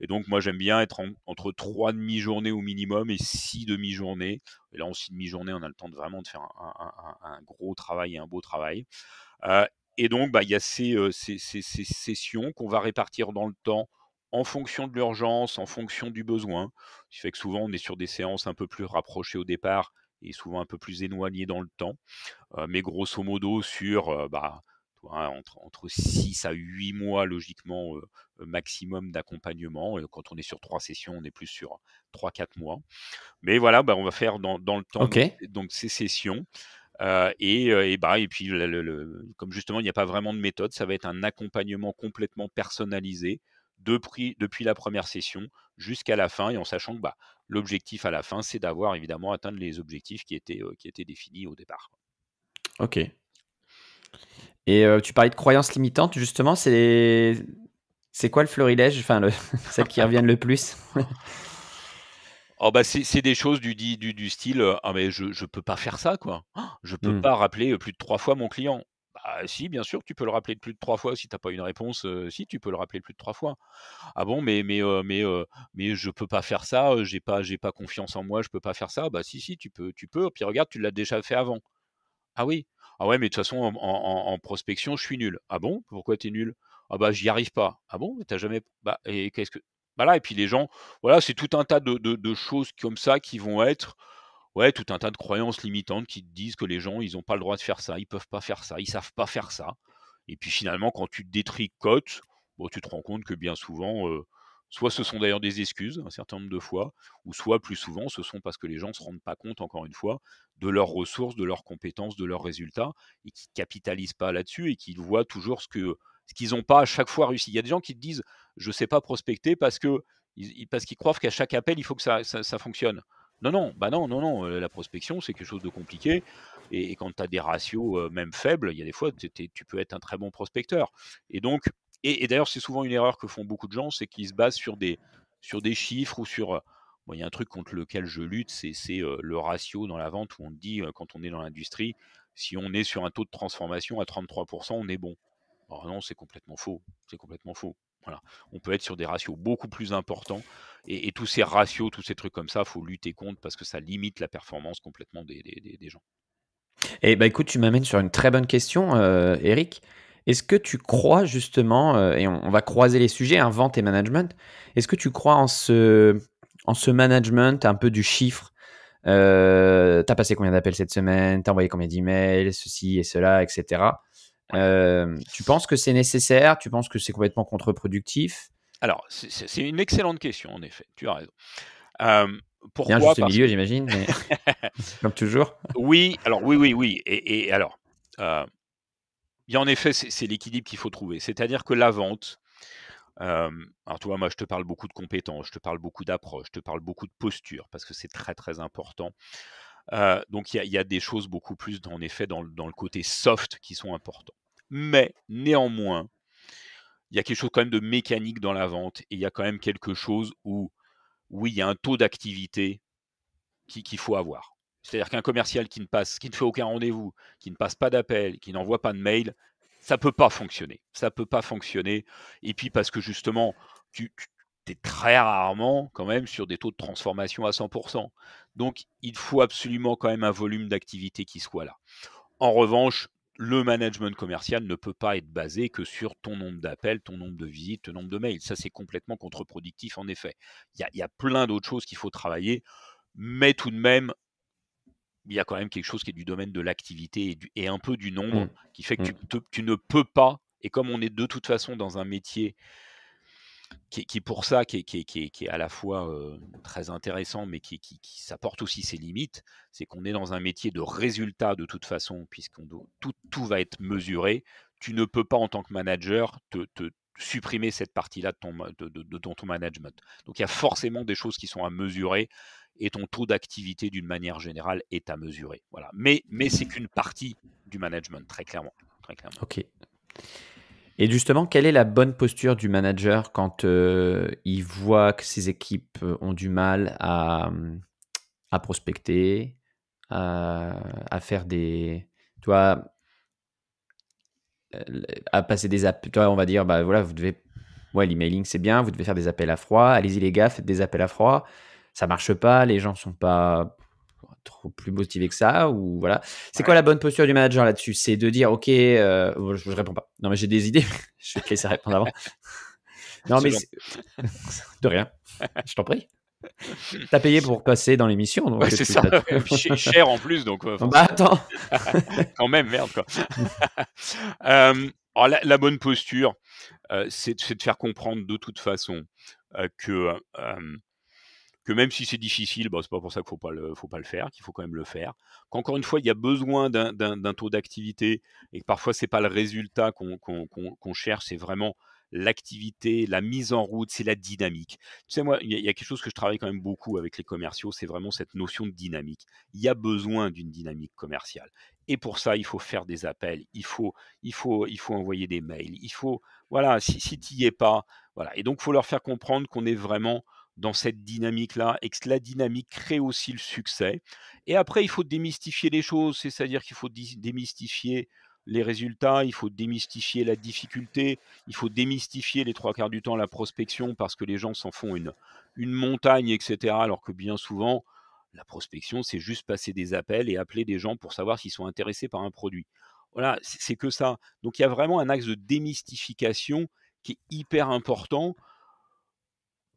Et donc moi j'aime bien être entre trois demi-journées au minimum et six demi-journées. Et là en six demi-journées, on a le temps de vraiment de faire un, gros travail et un beau travail. Euh, et donc, bah, il y a ces sessions qu'on va répartir dans le temps en fonction de l'urgence, en fonction du besoin. Ce qui fait que souvent, on est sur des séances un peu plus rapprochées au départ et souvent un peu plus éloignées dans le temps. Euh, mais grosso modo, sur euh, bah, hein, entre, entre 6 à 8 mois, logiquement, euh, maximum d'accompagnement. quand on est sur 3 sessions, on est plus sur 3-4 mois. Mais voilà, bah, on va faire dans, le temps donc, ces sessions. Bah, et, puis, comme justement, il n'y a pas vraiment de méthode, ça va être un accompagnement complètement personnalisé depuis, depuis la première session jusqu'à la fin, et en sachant que bah, l'objectif à la fin, c'est d'avoir évidemment atteint les objectifs qui étaient, euh, qui étaient définis au départ. Ok. Et euh, tu parlais de croyances limitantes, justement, c'est, c'est quoi le florilège, enfin, le... qui revient le plus Oh bah c'est des choses du, du, du style euh, ah mais je ne peux pas faire ça quoi. Je peux mmh. pas rappeler plus de trois fois mon client. Ah, si, bien sûr, tu peux le rappeler plus de trois fois. Si tu n'as pas une réponse, si, tu peux le rappeler plus de trois fois. Ah bon, mais, mais, ne mais, mais je peux pas faire ça, j'ai pas, j'ai pas confiance en moi, je peux pas faire ça. Bah, si, si, tu peux, tu peux. Puis regarde, tu l'as déjà fait avant. Ah oui. Ah ouais, mais de toute façon, en, prospection, je suis nul. Ah bon, pourquoi tu es nul Ah bah, j'y arrive pas. Ah bon, t'as jamais. Bah, et qu'est-ce que. Bah là et puis les gens, voilà, c'est tout un tas de choses comme ça qui vont être ouais, tout un tas de croyances limitantes qui te disent que les gens, ils n'ont pas le droit de faire ça, ils peuvent pas faire ça, ils savent pas faire ça. Et puis finalement, quand tu te détricotes, bon, tu te rends compte que bien souvent, euh, soit ce sont d'ailleurs des excuses un certain nombre de fois, ou soit plus souvent, ce sont parce que les gens ne se rendent pas compte, encore une fois, de leurs ressources, de leurs compétences, de leurs résultats, et qui capitalisent pas là-dessus et qui voient toujours ce que ce qu'ils n'ont pas à chaque fois réussi. Il y a des gens qui te disent, je ne sais pas prospecter parce que parce qu'ils croient qu'à chaque appel, il faut que ça fonctionne. Non, non, bah non, non, non. Euh, la prospection, c'est quelque chose de compliqué. Et, quand tu as des ratios euh, même faibles, il y a des fois, tu peux être un très bon prospecteur. Et donc, et, d'ailleurs, c'est souvent une erreur que font beaucoup de gens, c'est qu'ils se basent sur des, sur des chiffres ou sur. Euh, il y a un truc contre lequel je lutte, c'est le ratio dans la vente où on dit, quand on est dans l'industrie, si on est sur un taux de transformation à 33%, on est bon. Alors non, c'est complètement faux. C'est complètement faux. Voilà. On peut être sur des ratios beaucoup plus importants et, tous ces ratios, tous ces trucs comme ça, faut lutter contre parce que ça limite la performance complètement des, gens. Et eh bah ben, écoute, tu m'amènes sur une très bonne question, euh, Eric. Est-ce que tu crois justement, euh, et on, va croiser les sujets, hein, et management, est-ce que tu crois en ce, en ce management un peu du chiffre euh, Tu as passé combien d'appels cette semaine as envoyé combien d'emails Ceci et cela, etc. Euh, tu penses que c'est nécessaire Tu penses que c'est complètement contre-productif alors, c'est une excellente question, en effet. Tu as raison. Euh, Bien, juste parce... milieu, j'imagine. Comme toujours. Oui, alors oui, oui, oui. Et, et alors, euh, a en effet, c'est l'équilibre qu'il faut trouver. C'est-à-dire que la vente, euh, alors tu moi je te parle beaucoup de compétences, je te parle beaucoup d'approches, je te parle beaucoup de posture, parce que c'est très très important. donc il y, a des choses beaucoup plus, en effet, dans, dans le côté soft qui sont importants. Mais néanmoins, il y a quelque chose quand même de mécanique dans la vente et il y a quand même quelque chose où, oui, il y a un taux d'activité qu'il faut avoir. C'est-à-dire qu'un commercial qui ne passe, qui ne fait aucun rendez-vous, qui ne passe pas d'appel, qui n'envoie pas de mail, ça ne peut pas fonctionner. Ça peut pas fonctionner. Et puis parce que justement, tu, tu es très rarement quand même sur des taux de transformation à 100%. Donc il faut absolument quand même un volume d'activité qui soit là. En revanche, le management commercial ne peut pas être basé que sur ton nombre d'appels, ton nombre de visites, ton nombre de mails. Ça, c'est complètement contre-productif, en effet. Il y a, plein d'autres choses qu'il faut travailler, mais tout de même, il y a quand même quelque chose qui est du domaine de l'activité et, un peu du nombre, mmh. qui fait que mmh. tu ne peux pas, et comme on est de toute façon dans un métier qui, pour ça, qui, qui, est à la fois très intéressant, mais qui, qui, s'apporte aussi ses limites, c'est qu'on est dans un métier de résultat de toute façon, puisqu'on tout, tout va être mesuré. Tu ne peux pas, en tant que manager, te, supprimer cette partie-là de ton, de, de, ton management. Donc il y a forcément des choses qui sont à mesurer et ton taux d'activité d'une manière générale est à mesurer. Voilà. Mais, mais c'est qu'une partie du management, très clairement. Très clairement. Ok. Et justement, quelle est la bonne posture du manager quand euh, il voit que ses équipes euh, ont du mal à, hum, prospecter, à, faire des. Toi, euh, à passer des appels. on va dire, bah voilà, vous devez. Ouais, l'emailing, c'est bien, vous devez faire des appels à froid. Allez-y, les gars, faites des appels à froid. Ça marche pas, les gens sont pas trop plus motivé que ça ou voilà. C'est quoi la bonne posture du manager là-dessus C'est de dire ok, euh, je, réponds pas. Non mais j'ai des idées. je vais te laisser répondre avant. non mais de rien. Je t'en prie. T'as payé pour passer dans l'émission, donc c'est ça. cher en plus, donc. bah attends. quand même, merde quoi. Euh, la, bonne posture, euh, c'est de faire comprendre de toute façon que que même si c'est difficile, bah, c'est pas pour ça qu'il faut pas le, faut pas le faire, qu'il faut quand même le faire. Qu'encore une fois, il y a besoin d'un taux d'activité et que parfois c'est pas le résultat qu'on cherche, c'est vraiment l'activité, la mise en route, c'est la dynamique. Tu sais, moi, il y, a quelque chose que je travaille quand même beaucoup avec les commerciaux, c'est vraiment cette notion de dynamique. Il y a besoin d'une dynamique commerciale. Et pour ça, il faut faire des appels, il faut, il faut, il faut envoyer des mails, il faut, voilà, si, si tu n'y es pas, voilà. Et donc, il faut leur faire comprendre qu'on est vraiment dans cette dynamique-là et que la dynamique crée aussi le succès. Et après, il faut démystifier les choses, c'est-à-dire qu'il faut démystifier les résultats, il faut démystifier la difficulté, il faut démystifier les trois quarts du temps la prospection parce que les gens s'en font une, une montagne, etc. Alors que bien souvent, la prospection, c'est juste passer des appels et appeler des gens pour savoir s'ils sont intéressés par un produit. Voilà, c'est que ça. Donc il y a vraiment un axe de démystification qui est hyper important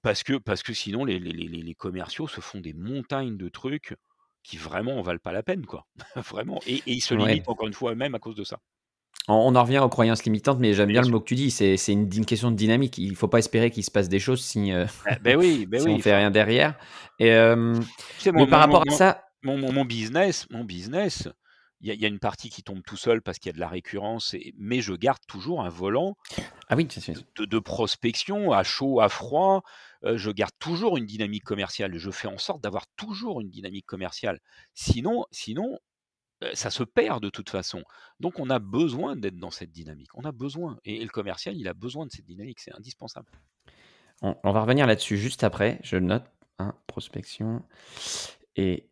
parce que, parce que sinon, les, les, les, commerciaux se font des montagnes de trucs qui vraiment en valent pas la peine, quoi. vraiment. Et, ils se limitent encore une fois eux-mêmes à cause de ça. On en revient aux croyances limitantes, mais j'aime bien, le mot que tu dis. C'est une, une, question de dynamique. Il ne faut pas espérer qu'il se passe des choses si, euh, eh, ben oui, ben oui, on ne fait rien derrière. Et, euh, mais par rapport à ça. Mon, business, mon business il y, a une partie qui tombe tout seul parce qu'il y a de la récurrence, mais je garde toujours un volant ah oui, de, prospection à chaud, à froid. Euh, je garde toujours une dynamique commerciale. Je fais en sorte d'avoir toujours une dynamique commerciale. Sinon, sinon euh, ça se perd de toute façon. Donc on a besoin d'être dans cette dynamique. On a besoin. Et, le commercial, il a besoin de cette dynamique. C'est indispensable. On, va revenir là-dessus juste après. Je note. Hein, prospection. Et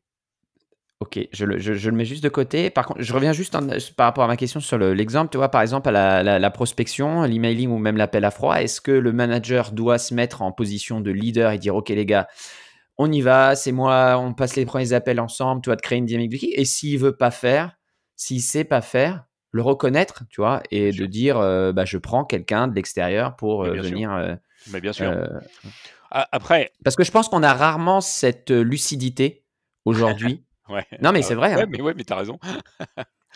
Ok, je le, je, mets juste de côté. Par contre, je reviens juste par rapport à ma question sur l'exemple. tu vois, par exemple, à la, la, prospection, l'emailing ou même l'appel à froid, est-ce que le manager doit se mettre en position de leader et dire Ok, les gars, on y va, c'est moi, on passe les premiers appels ensemble, tu vois, de créer une dynamique qui Et s'il veut pas faire, s'il sait pas faire, le reconnaître, tu vois, et de dire euh, bah, Je prends quelqu'un de l'extérieur pour euh, venir. Euh, Mais bien sûr. Après. Parce que je pense qu'on a rarement cette lucidité aujourd'hui. Non, mais ah c'est vrai. Hein. Mais ouais, mais raison.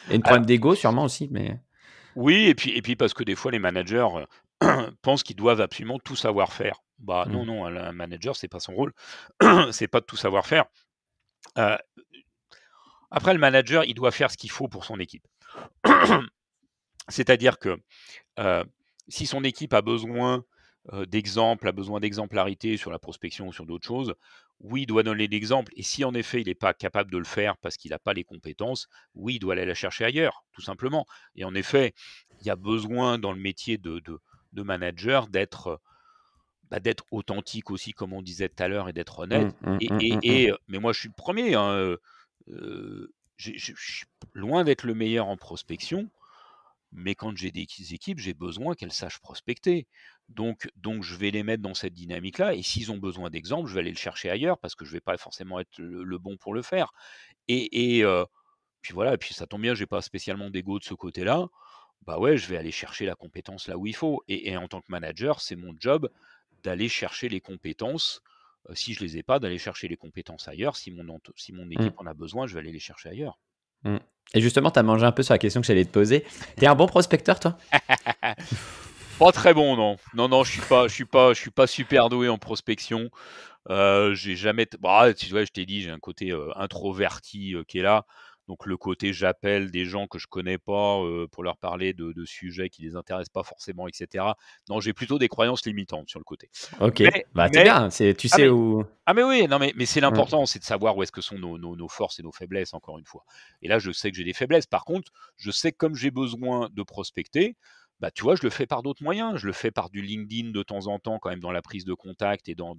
Et une d'ego, sûrement aussi. Mais... Oui, et puis, et puis parce que des fois, les managers euh, pensent qu'ils doivent absolument tout savoir faire. Bah non, mmh. non, un manager, c'est pas son rôle. c'est pas de tout savoir faire. Euh, après, le manager, il doit faire ce qu'il faut pour son équipe. C'est-à-dire que euh, si son équipe a besoin d'exemple, d'exemples, a besoin d'exemplarité sur la prospection ou sur d'autres choses, oui, il doit donner l'exemple. Et si en effet, il n'est pas capable de le faire parce qu'il n'a pas les compétences, oui, il doit aller la chercher ailleurs, tout simplement. Et en effet, il y a besoin dans le métier de, manager d'être bah, d'être authentique aussi, comme on disait tout à l'heure, et d'être mmh, honnête. Mmh, et, mmh, mais moi, je suis le premier. Hein, je suis loin d'être le meilleur en prospection mais quand j'ai des équipes, j'ai besoin qu'elles sachent prospecter. Donc, donc je vais les mettre dans cette dynamique-là, et s'ils ont besoin d'exemples, je vais aller le chercher ailleurs, parce que je ne vais pas forcément être le, bon pour le faire. Et, euh, puis voilà, et puis ça tombe bien, n'ai pas spécialement d'ego de ce côté-là. Bah ouais, je vais aller chercher la compétence là où il faut. Et, en tant que manager, c'est mon job d'aller chercher les compétences. Euh, si je ne les ai pas, d'aller chercher les compétences ailleurs. si mon mmh. équipe en a besoin, je vais aller les chercher ailleurs. Mm. Et justement, tu as mangé un peu sur la question que j'allais te poser. T'es un bon prospecteur, toi Pas très bon, non. Non, non, je suis pas, je suis pas, je suis pas super doué en prospection. Euh, j'ai jamais. Bah, tu vois, je t'ai dit, j'ai un côté euh, introverti euh, qui est là. Donc le côté j'appelle des gens que je connais pas pour leur parler de, sujets qui les intéressent pas forcément, etc. Non, j'ai plutôt des croyances limitantes sur le côté. Ok, mais, bah, bien, tu ah, sais où. Ah mais oui, non mais, mais c'est mmh. l'important, c'est de savoir où est-ce que sont nos, nos, forces et nos faiblesses, encore une fois. Et là, je sais que j'ai des faiblesses. Par contre, je sais comme j'ai besoin de prospecter, bah, tu vois, je le fais par d'autres moyens. Je le fais par du LinkedIn de temps en temps, quand même, dans la prise de contact et dans,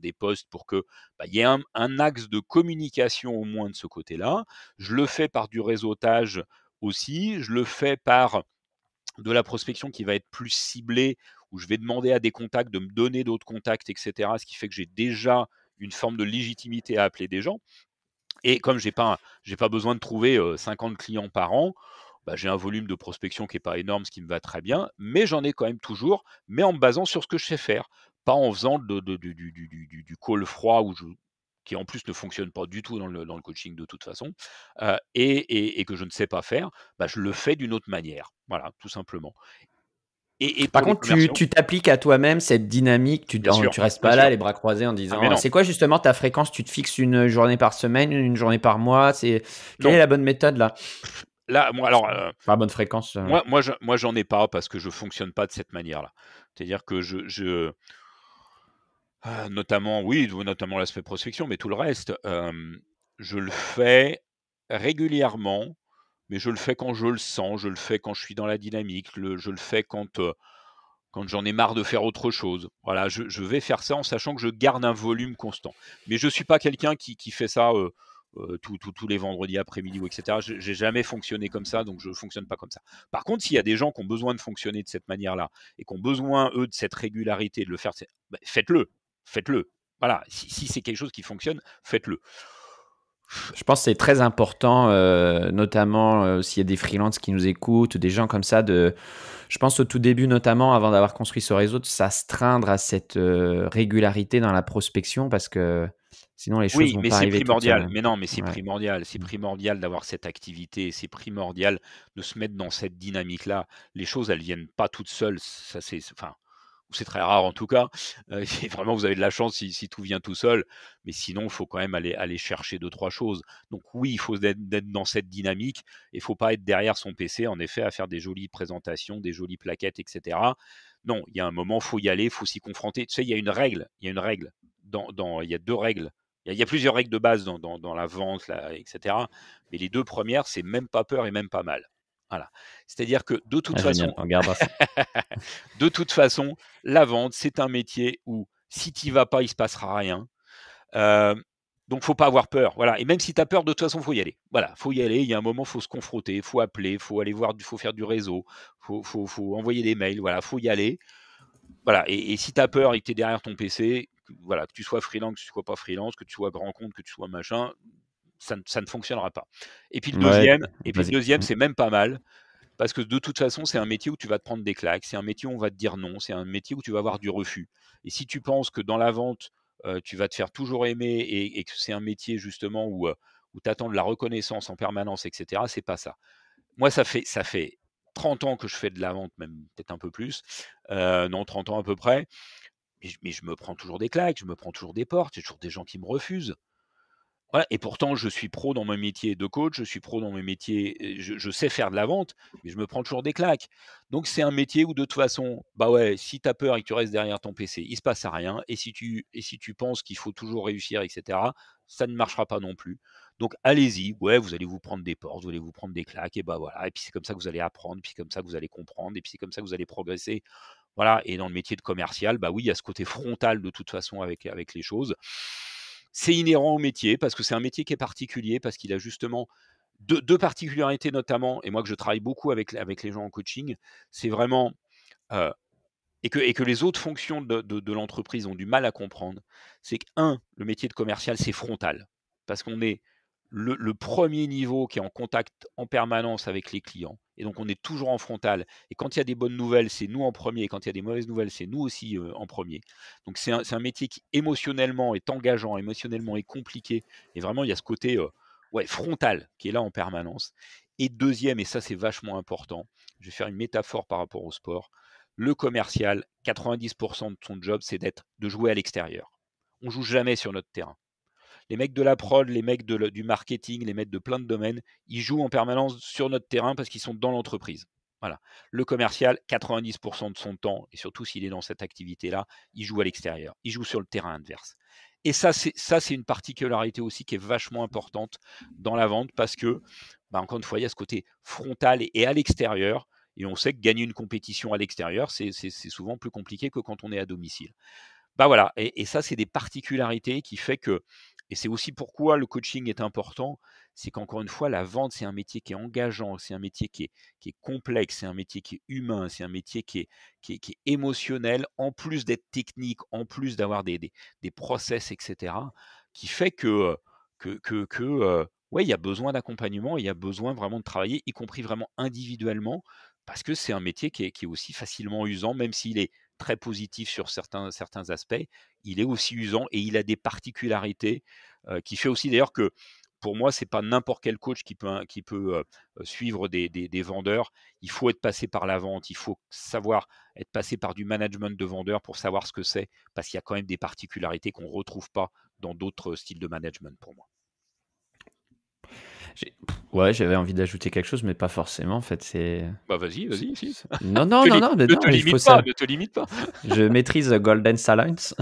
des posts pour que bah, il y ait un, axe de communication au moins de ce côté-là. Je le fais par du réseautage aussi. Je le fais par de la prospection qui va être plus ciblée, où je vais demander à des contacts de me donner d'autres contacts, etc. Ce qui fait que j'ai déjà une forme de légitimité à appeler des gens. Et comme je n'ai pas besoin de trouver 50 clients par an, bah, j'ai un volume de prospection qui n'est pas énorme, ce qui me va très bien, mais j'en ai quand même toujours, mais en me basant sur ce que je sais faire, pas en faisant du, du, du, call froid qui en plus ne fonctionne pas du tout dans le, coaching de toute façon, euh, et, que je ne sais pas faire, bah, je le fais d'une autre manière. Voilà, tout simplement. Et, Par contre, tu t'appliques à toi-même cette dynamique, tu ne restes pas là les bras croisés en ah, disant «Euh, c'est quoi justement ta fréquence Tu te fixes une journée par semaine, une journée par mois c'est Quelle est la bonne méthode là là, moi, alors. Euh, pas bonne fréquence. Euh, moi, moi, je, moi, j'en ai pas parce que je fonctionne pas de cette manière-là. C'est-à-dire que je. Euh, notamment, oui, notamment l'aspect prospection, mais tout le reste, je le fais régulièrement, mais je le fais quand je le sens, je le fais quand je suis dans la dynamique, je le fais quand. quand j'en ai marre de faire autre chose. Voilà, je, vais faire ça en sachant que je garde un volume constant. Mais je ne suis pas quelqu'un qui, qui fait ça euh, tous les vendredis après-midi etc. Je n'ai jamais fonctionné comme ça, donc je ne fonctionne pas comme ça. Par contre, s'il y a des gens qui ont besoin de fonctionner de cette manière-là et qui ont besoin eux de cette régularité de le faire, bah, faites-le, faites-le. Voilà, si, c'est quelque chose qui fonctionne, faites-le. Je pense que c'est très important, euh, notamment euh, s'il y a des freelances qui nous écoutent, des gens comme ça. De, je pense au tout début, notamment avant d'avoir construit ce réseau, de s'astreindre à cette régularité dans la prospection parce que Sinon, les choses oui, mais c'est primordial. Mais non, mais c'est primordial. C'est mm. primordial d'avoir cette activité. C'est primordial de se mettre dans cette dynamique-là. Les choses, elles viennent pas toutes seules. Ça, c'est, enfin, c'est très rare en tout cas. Euh, vraiment, vous avez de la chance si, tout vient tout seul. Mais sinon, il faut quand même aller, aller chercher deux, trois choses. Donc oui, il faut être, dans cette dynamique. Il faut pas être derrière son PC, en effet, à faire des jolies présentations, des jolies plaquettes, etc. Non, il y a un moment, faut y aller, faut s'y confronter. Tu sais, il y a une règle. Il y a une règle. Dans, dans, il y a deux règles il y, a plusieurs règles de base dans, la vente, etc. Mais les deux premières, c'est même pas peur et même pas mal. Voilà. C'est-à-dire que de toute ah, façon, de toute façon, la vente, c'est un métier où si tu vas pas, il se passera rien. il euh, donc, faut pas avoir peur. Voilà. Et même si tu as peur, de toute façon, faut y aller. Voilà, faut y aller. Il y a un moment, faut se confronter, faut appeler, faut aller voir, faut faire du réseau, faut, faut, envoyer des mails. Voilà, faut y aller. Voilà. Et, et si tu as peur et que tu es derrière ton PC, que, voilà, que tu sois freelance, que tu sois pas freelance, que tu sois grand compte, que tu sois machin, ça, ne fonctionnera pas. Et puis le deuxième, bah, et deuxième, mmh. c'est même pas mal. Parce que de toute façon, c'est un métier où tu vas te prendre des claques, c'est un métier où on va te dire non, c'est un métier où tu vas avoir du refus. Et si tu penses que dans la vente, euh, tu vas te faire toujours aimer et, que c'est un métier justement où, euh, où tu attends de la reconnaissance en permanence, etc., c'est pas ça. Moi, ça fait, ça fait 30 ans que je fais de la vente, même peut-être un peu plus, euh, non, 30 ans à peu près mais je, me prends toujours des claques, je me prends toujours des portes, j'ai toujours des gens qui me refusent. Voilà. Et pourtant, je suis pro dans mon métier de coach, je suis pro dans mon métier, je, sais faire de la vente, mais je me prends toujours des claques. Donc, c'est un métier où, de toute façon, bah ouais, si tu as peur et que tu restes derrière ton PC, il se passe rien. Et si tu, et si tu penses qu'il faut toujours réussir, etc., ça ne marchera pas non plus. Donc, allez-y. Ouais, vous allez vous prendre des portes, vous allez vous prendre des claques, et bah voilà. Et puis, c'est comme ça que vous allez apprendre, puis comme ça que vous allez comprendre, et puis c'est comme ça que vous allez progresser voilà. Et dans le métier de commercial, bah oui, il y a ce côté frontal de toute façon avec, avec les choses. C'est inhérent au métier parce que c'est un métier qui est particulier, parce qu'il a justement deux, particularités notamment, et moi que je travaille beaucoup avec, avec les gens en coaching, c'est vraiment, euh, et, que, et que les autres fonctions de, l'entreprise ont du mal à comprendre, c'est que, un, le métier de commercial, c'est frontal, parce qu'on est le, premier niveau qui est en contact en permanence avec les clients. Et donc, on est toujours en frontal. Et quand il y a des bonnes nouvelles, c'est nous en premier. Et quand il y a des mauvaises nouvelles, c'est nous aussi en premier. Donc, c'est un, métier qui émotionnellement est engageant, émotionnellement est compliqué. Et vraiment, il y a ce côté ouais, frontal qui est là en permanence. Et deuxième, et ça, c'est vachement important, je vais faire une métaphore par rapport au sport. Le commercial, 90% de son job, c'est d'être de jouer à l'extérieur. On joue jamais sur notre terrain les mecs de la prod, les mecs du marketing, les mecs de plein de domaines, ils jouent en permanence sur notre terrain parce qu'ils sont dans l'entreprise. Voilà. Le commercial, 90% de son temps, et surtout s'il est dans cette activité-là, il joue à l'extérieur, il joue sur le terrain adverse. Et ça, c'est une particularité aussi qui est vachement importante dans la vente parce que, bah, encore une fois, il y a ce côté frontal et, à l'extérieur. Et on sait que gagner une compétition à l'extérieur, c'est souvent plus compliqué que quand on est à domicile. Bah voilà, et, ça, c'est des particularités qui font que et c'est aussi pourquoi le coaching est important, c'est qu'encore une fois, la vente, c'est un métier qui est engageant, c'est un métier qui est, complexe, c'est un métier qui est humain, c'est un métier qui est, qui émotionnel, en plus d'être technique, en plus d'avoir des, process, etc., qui fait que, que, que, euh, ouais, il y a besoin d'accompagnement, il y a besoin vraiment de travailler, y compris vraiment individuellement, parce que c'est un métier qui est aussi facilement usant, même s'il est très positif sur certains, certains aspects, il est aussi usant et il a des particularités euh, qui fait aussi d'ailleurs que pour moi, c'est pas n'importe quel coach qui peut, qui peut euh, suivre des, vendeurs. Il faut être passé par la vente, il faut savoir être passé par du management de vendeurs pour savoir ce que c'est, parce qu'il y a quand même des particularités qu'on ne retrouve pas dans d'autres styles de management pour moi. Ouais, j'avais envie d'ajouter quelque chose, mais pas forcément. En fait, c'est. Bah vas-y, vas-y. Non, non, non, non, ne, te limite pas, ne te limite pas. je maîtrise Golden Silence.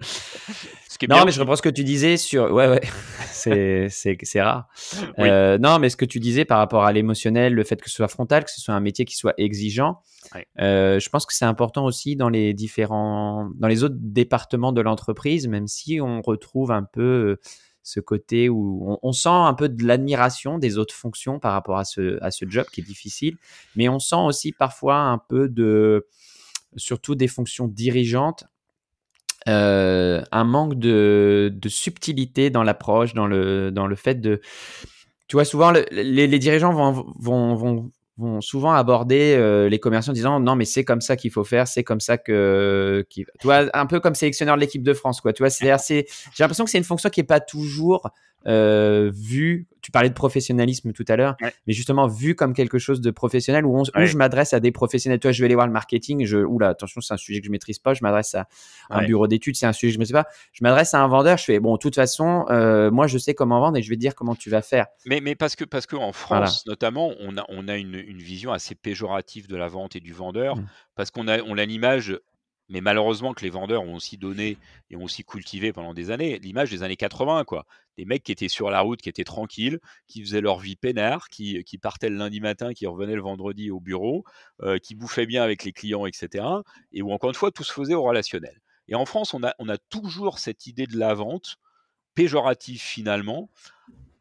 Ce qui est non, mais je reprends ce que tu disais sur. Ouais, ouais, c'est rare. Euh, non, mais ce que tu disais par rapport à l'émotionnel, le fait que ce soit frontal, que ce soit un métier qui soit exigeant, euh, je pense que c'est important aussi dans les différents, dans les autres départements de l'entreprise, même si on retrouve un peu ce côté où on, sent un peu de l'admiration des autres fonctions par rapport à ce, à ce job qui est difficile, mais on sent aussi parfois un peu de, surtout des fonctions dirigeantes, euh, un manque de, subtilité dans l'approche, dans le, dans le fait de... Tu vois, souvent, les, dirigeants vont, vont vont souvent aborder euh, les commerciaux en disant non mais c'est comme ça qu'il faut faire, c'est comme ça que tu vois un peu comme sélectionneur de l'équipe de France quoi. Tu vois, c'est j'ai l'impression que c'est une fonction qui est pas toujours euh, vu, tu parlais de professionnalisme tout à l'heure, mais justement vu comme quelque chose de professionnel où, je m'adresse à des professionnels. Toi, je vais aller voir le marketing. Ou là, attention, c'est un sujet que je maîtrise pas. Je m'adresse à un bureau d'études, c'est un sujet que je sais pas. Je m'adresse à un vendeur. Je fais bon, de toute façon, euh, moi, je sais comment vendre et je vais te dire comment tu vas faire. Mais, mais parce que parce que en France, notamment, on a on a une, vision assez péjorative de la vente et du vendeur mmh. parce qu'on a on a l'image mais malheureusement que les vendeurs ont aussi donné et ont aussi cultivé pendant des années l'image des années 80, quoi. Des mecs qui étaient sur la route, qui étaient tranquilles, qui faisaient leur vie peinard, qui, qui partaient le lundi matin, qui revenaient le vendredi au bureau, euh, qui bouffaient bien avec les clients, etc. Et où, encore une fois, tout se faisait au relationnel. Et en France, on a, on a toujours cette idée de la vente, péjorative finalement,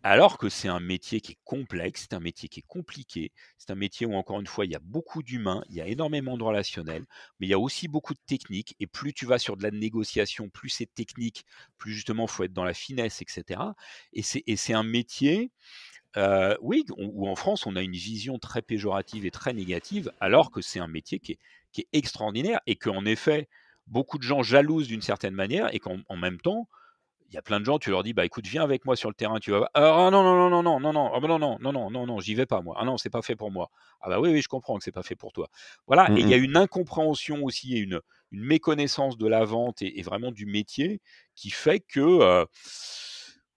alors que c'est un métier qui est complexe, c'est un métier qui est compliqué, c'est un métier où, encore une fois, il y a beaucoup d'humains, il y a énormément de relationnels, mais il y a aussi beaucoup de techniques. Et plus tu vas sur de la négociation, plus c'est technique, plus justement, il faut être dans la finesse, etc. Et c'est un métier euh, oui, où en France, on a une vision très péjorative et très négative, alors que c'est un métier qui est, qui est extraordinaire et qu'en effet, beaucoup de gens jalousent d'une certaine manière et qu'en même temps, il y a plein de gens, tu leur dis, bah écoute, viens avec moi sur le terrain, tu vas. Ah non, non, non, non, non, non, non, ah, bah, non, non, non, non, non, non, j'y vais pas, moi. Ah non, c'est pas fait pour moi. Ah bah oui, oui, je comprends que c'est pas fait pour toi. Voilà, et il y a une incompréhension aussi et une, une méconnaissance de la vente et, vraiment du métier qui fait que.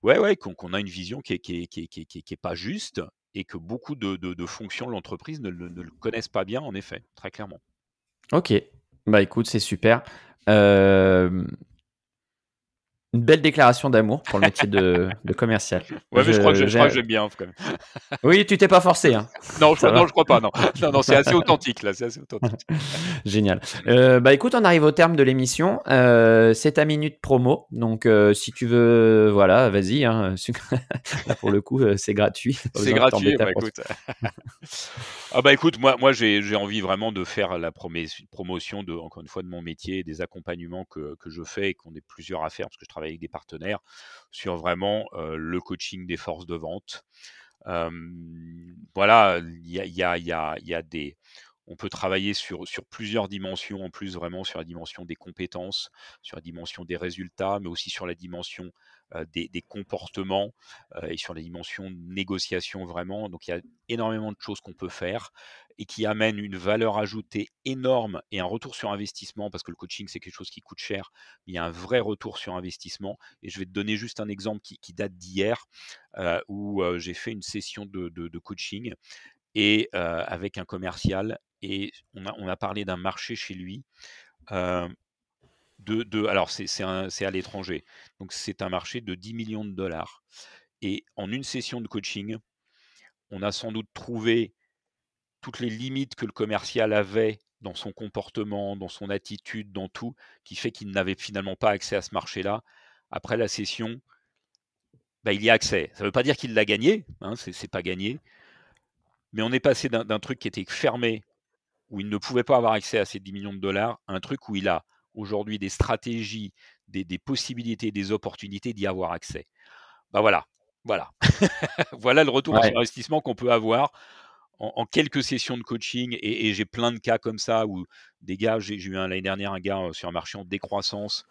ouais, ouais, qu'on a une vision qui n'est qui est, qui est, qui qui est pas juste et que beaucoup de, fonctions de l'entreprise ne, ne, le connaissent pas bien, en effet, très clairement. Ok, bah écoute, c'est super. Euh, une belle déclaration d'amour pour le métier de, de commercial. Oui, je, mais je crois que j'aime bien quand même. Oui, tu t'es pas forcé. Hein. non, je, non je crois pas. Non, non, c'est assez authentique là. C'est assez authentique. Génial. Euh, bah écoute, on arrive au terme de l'émission. Euh, c'est ta minute promo. Donc, euh, si tu veux, voilà, vas-y. Hein. pour le coup, c'est gratuit. C'est gratuit. Bah, écoute. ah bah écoute, moi, moi, j'ai envie vraiment de faire la promotion de, encore une fois, de mon métier, des accompagnements que, que je fais et qu'on ait plusieurs à faire parce que je avec des partenaires sur vraiment le coaching des forces de vente. voilà, il y a, y a des on peut travailler sur, sur plusieurs dimensions, en plus vraiment sur la dimension des compétences, sur la dimension des résultats, mais aussi sur la dimension des, comportements et sur la dimension de négociation vraiment. Donc il y a énormément de choses qu'on peut faire et qui amènent une valeur ajoutée énorme et un retour sur investissement, parce que le coaching c'est quelque chose qui coûte cher, il y a un vrai retour sur investissement. Et je vais te donner juste un exemple qui, date d'hier, où j'ai fait une session de coaching et avec un commercial. Et on a, parlé d'un marché chez lui. de, de, alors, c'est à l'étranger. Donc, c'est un marché de 10 millions de dollars. Et en une session de coaching, on a sans doute trouvé toutes les limites que le commercial avait dans son comportement, dans son attitude, dans tout, qui fait qu'il n'avait finalement pas accès à ce marché-là. Après la session, bah, il y a accès. Ça ne veut pas dire qu'il l'a gagné, hein, c'est pas gagné, mais on est passé d'un truc qui était fermé, où il ne pouvait pas avoir accès à ces 10 millions de dollars, à un truc où il a aujourd'hui des stratégies, des, possibilités, des opportunités d'y avoir accès. Bah voilà, voilà. voilà le retour sur investissement qu'on peut avoir en, quelques sessions de coaching. Et, j'ai plein de cas comme ça où des gars, j'ai eu l'année dernière un gars euh, sur un marché en décroissance,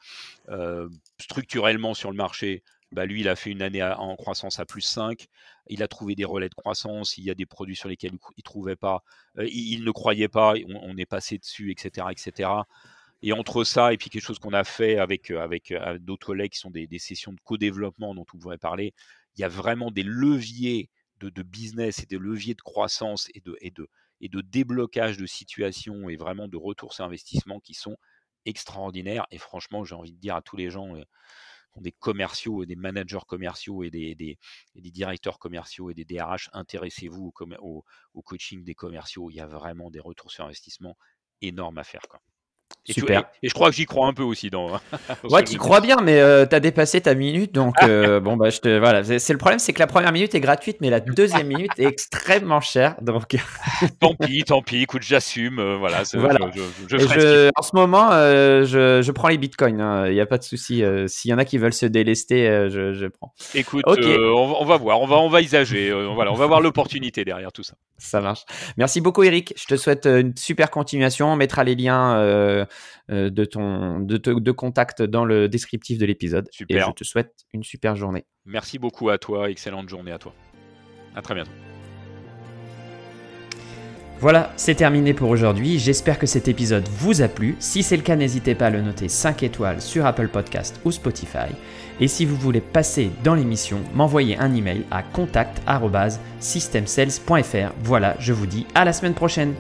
euh, structurellement sur le marché, bah, lui, il a fait une année en croissance à plus 5. Il a trouvé des relais de croissance. Il y a des produits sur lesquels il ne trouvait pas. Euh, il, ne croyait pas. On, est passé dessus, etc., etc. Et entre ça et puis quelque chose qu'on a fait avec, euh, euh, avec, d'autres collègues qui sont des, sessions de co-développement dont on pourrait parler, il y a vraiment des leviers de, business et des leviers de croissance et de, et déblocage de situations et vraiment de retour sur investissement qui sont extraordinaires. Et franchement, j'ai envie de dire à tous les gens des commerciaux, et des managers commerciaux et des, directeurs commerciaux et des DRH, intéressez-vous au, coaching des commerciaux. Il y a vraiment des retours sur investissement énormes à faire. Super. et, je crois que j'y crois un peu aussi dans. ouais, tu crois bien, mais tu euh, t'as dépassé ta minute, donc euh, bon bah je te voilà. C'est le problème, c'est que la première minute est gratuite, mais la deuxième minute est extrêmement chère, donc. tant pis, tant pis. Écoute, j'assume, euh, voilà. en ce moment, je, prends les bitcoins. Hein. Il n'y a pas de souci. S'il y en a qui veulent se délester, je, prends. Écoute, on, va voir, on va envisager voilà, on va voir l'opportunité derrière tout ça. Ça marche. Merci beaucoup, Eric. Je te souhaite une super continuation. On mettra les liens euh, euh, de ton de, contact dans le descriptif de l'épisode. Et je te souhaite une super journée. Merci beaucoup à toi, excellente journée à toi. À très bientôt. Voilà, c'est terminé pour aujourd'hui. J'espère que cet épisode vous a plu. Si c'est le cas, n'hésitez pas à le noter 5 étoiles sur Apple Podcast ou Spotify. Et si vous voulez passer dans l'émission, m'envoyez un email à contact@systemsales.fr. Voilà, je vous dis à la semaine prochaine.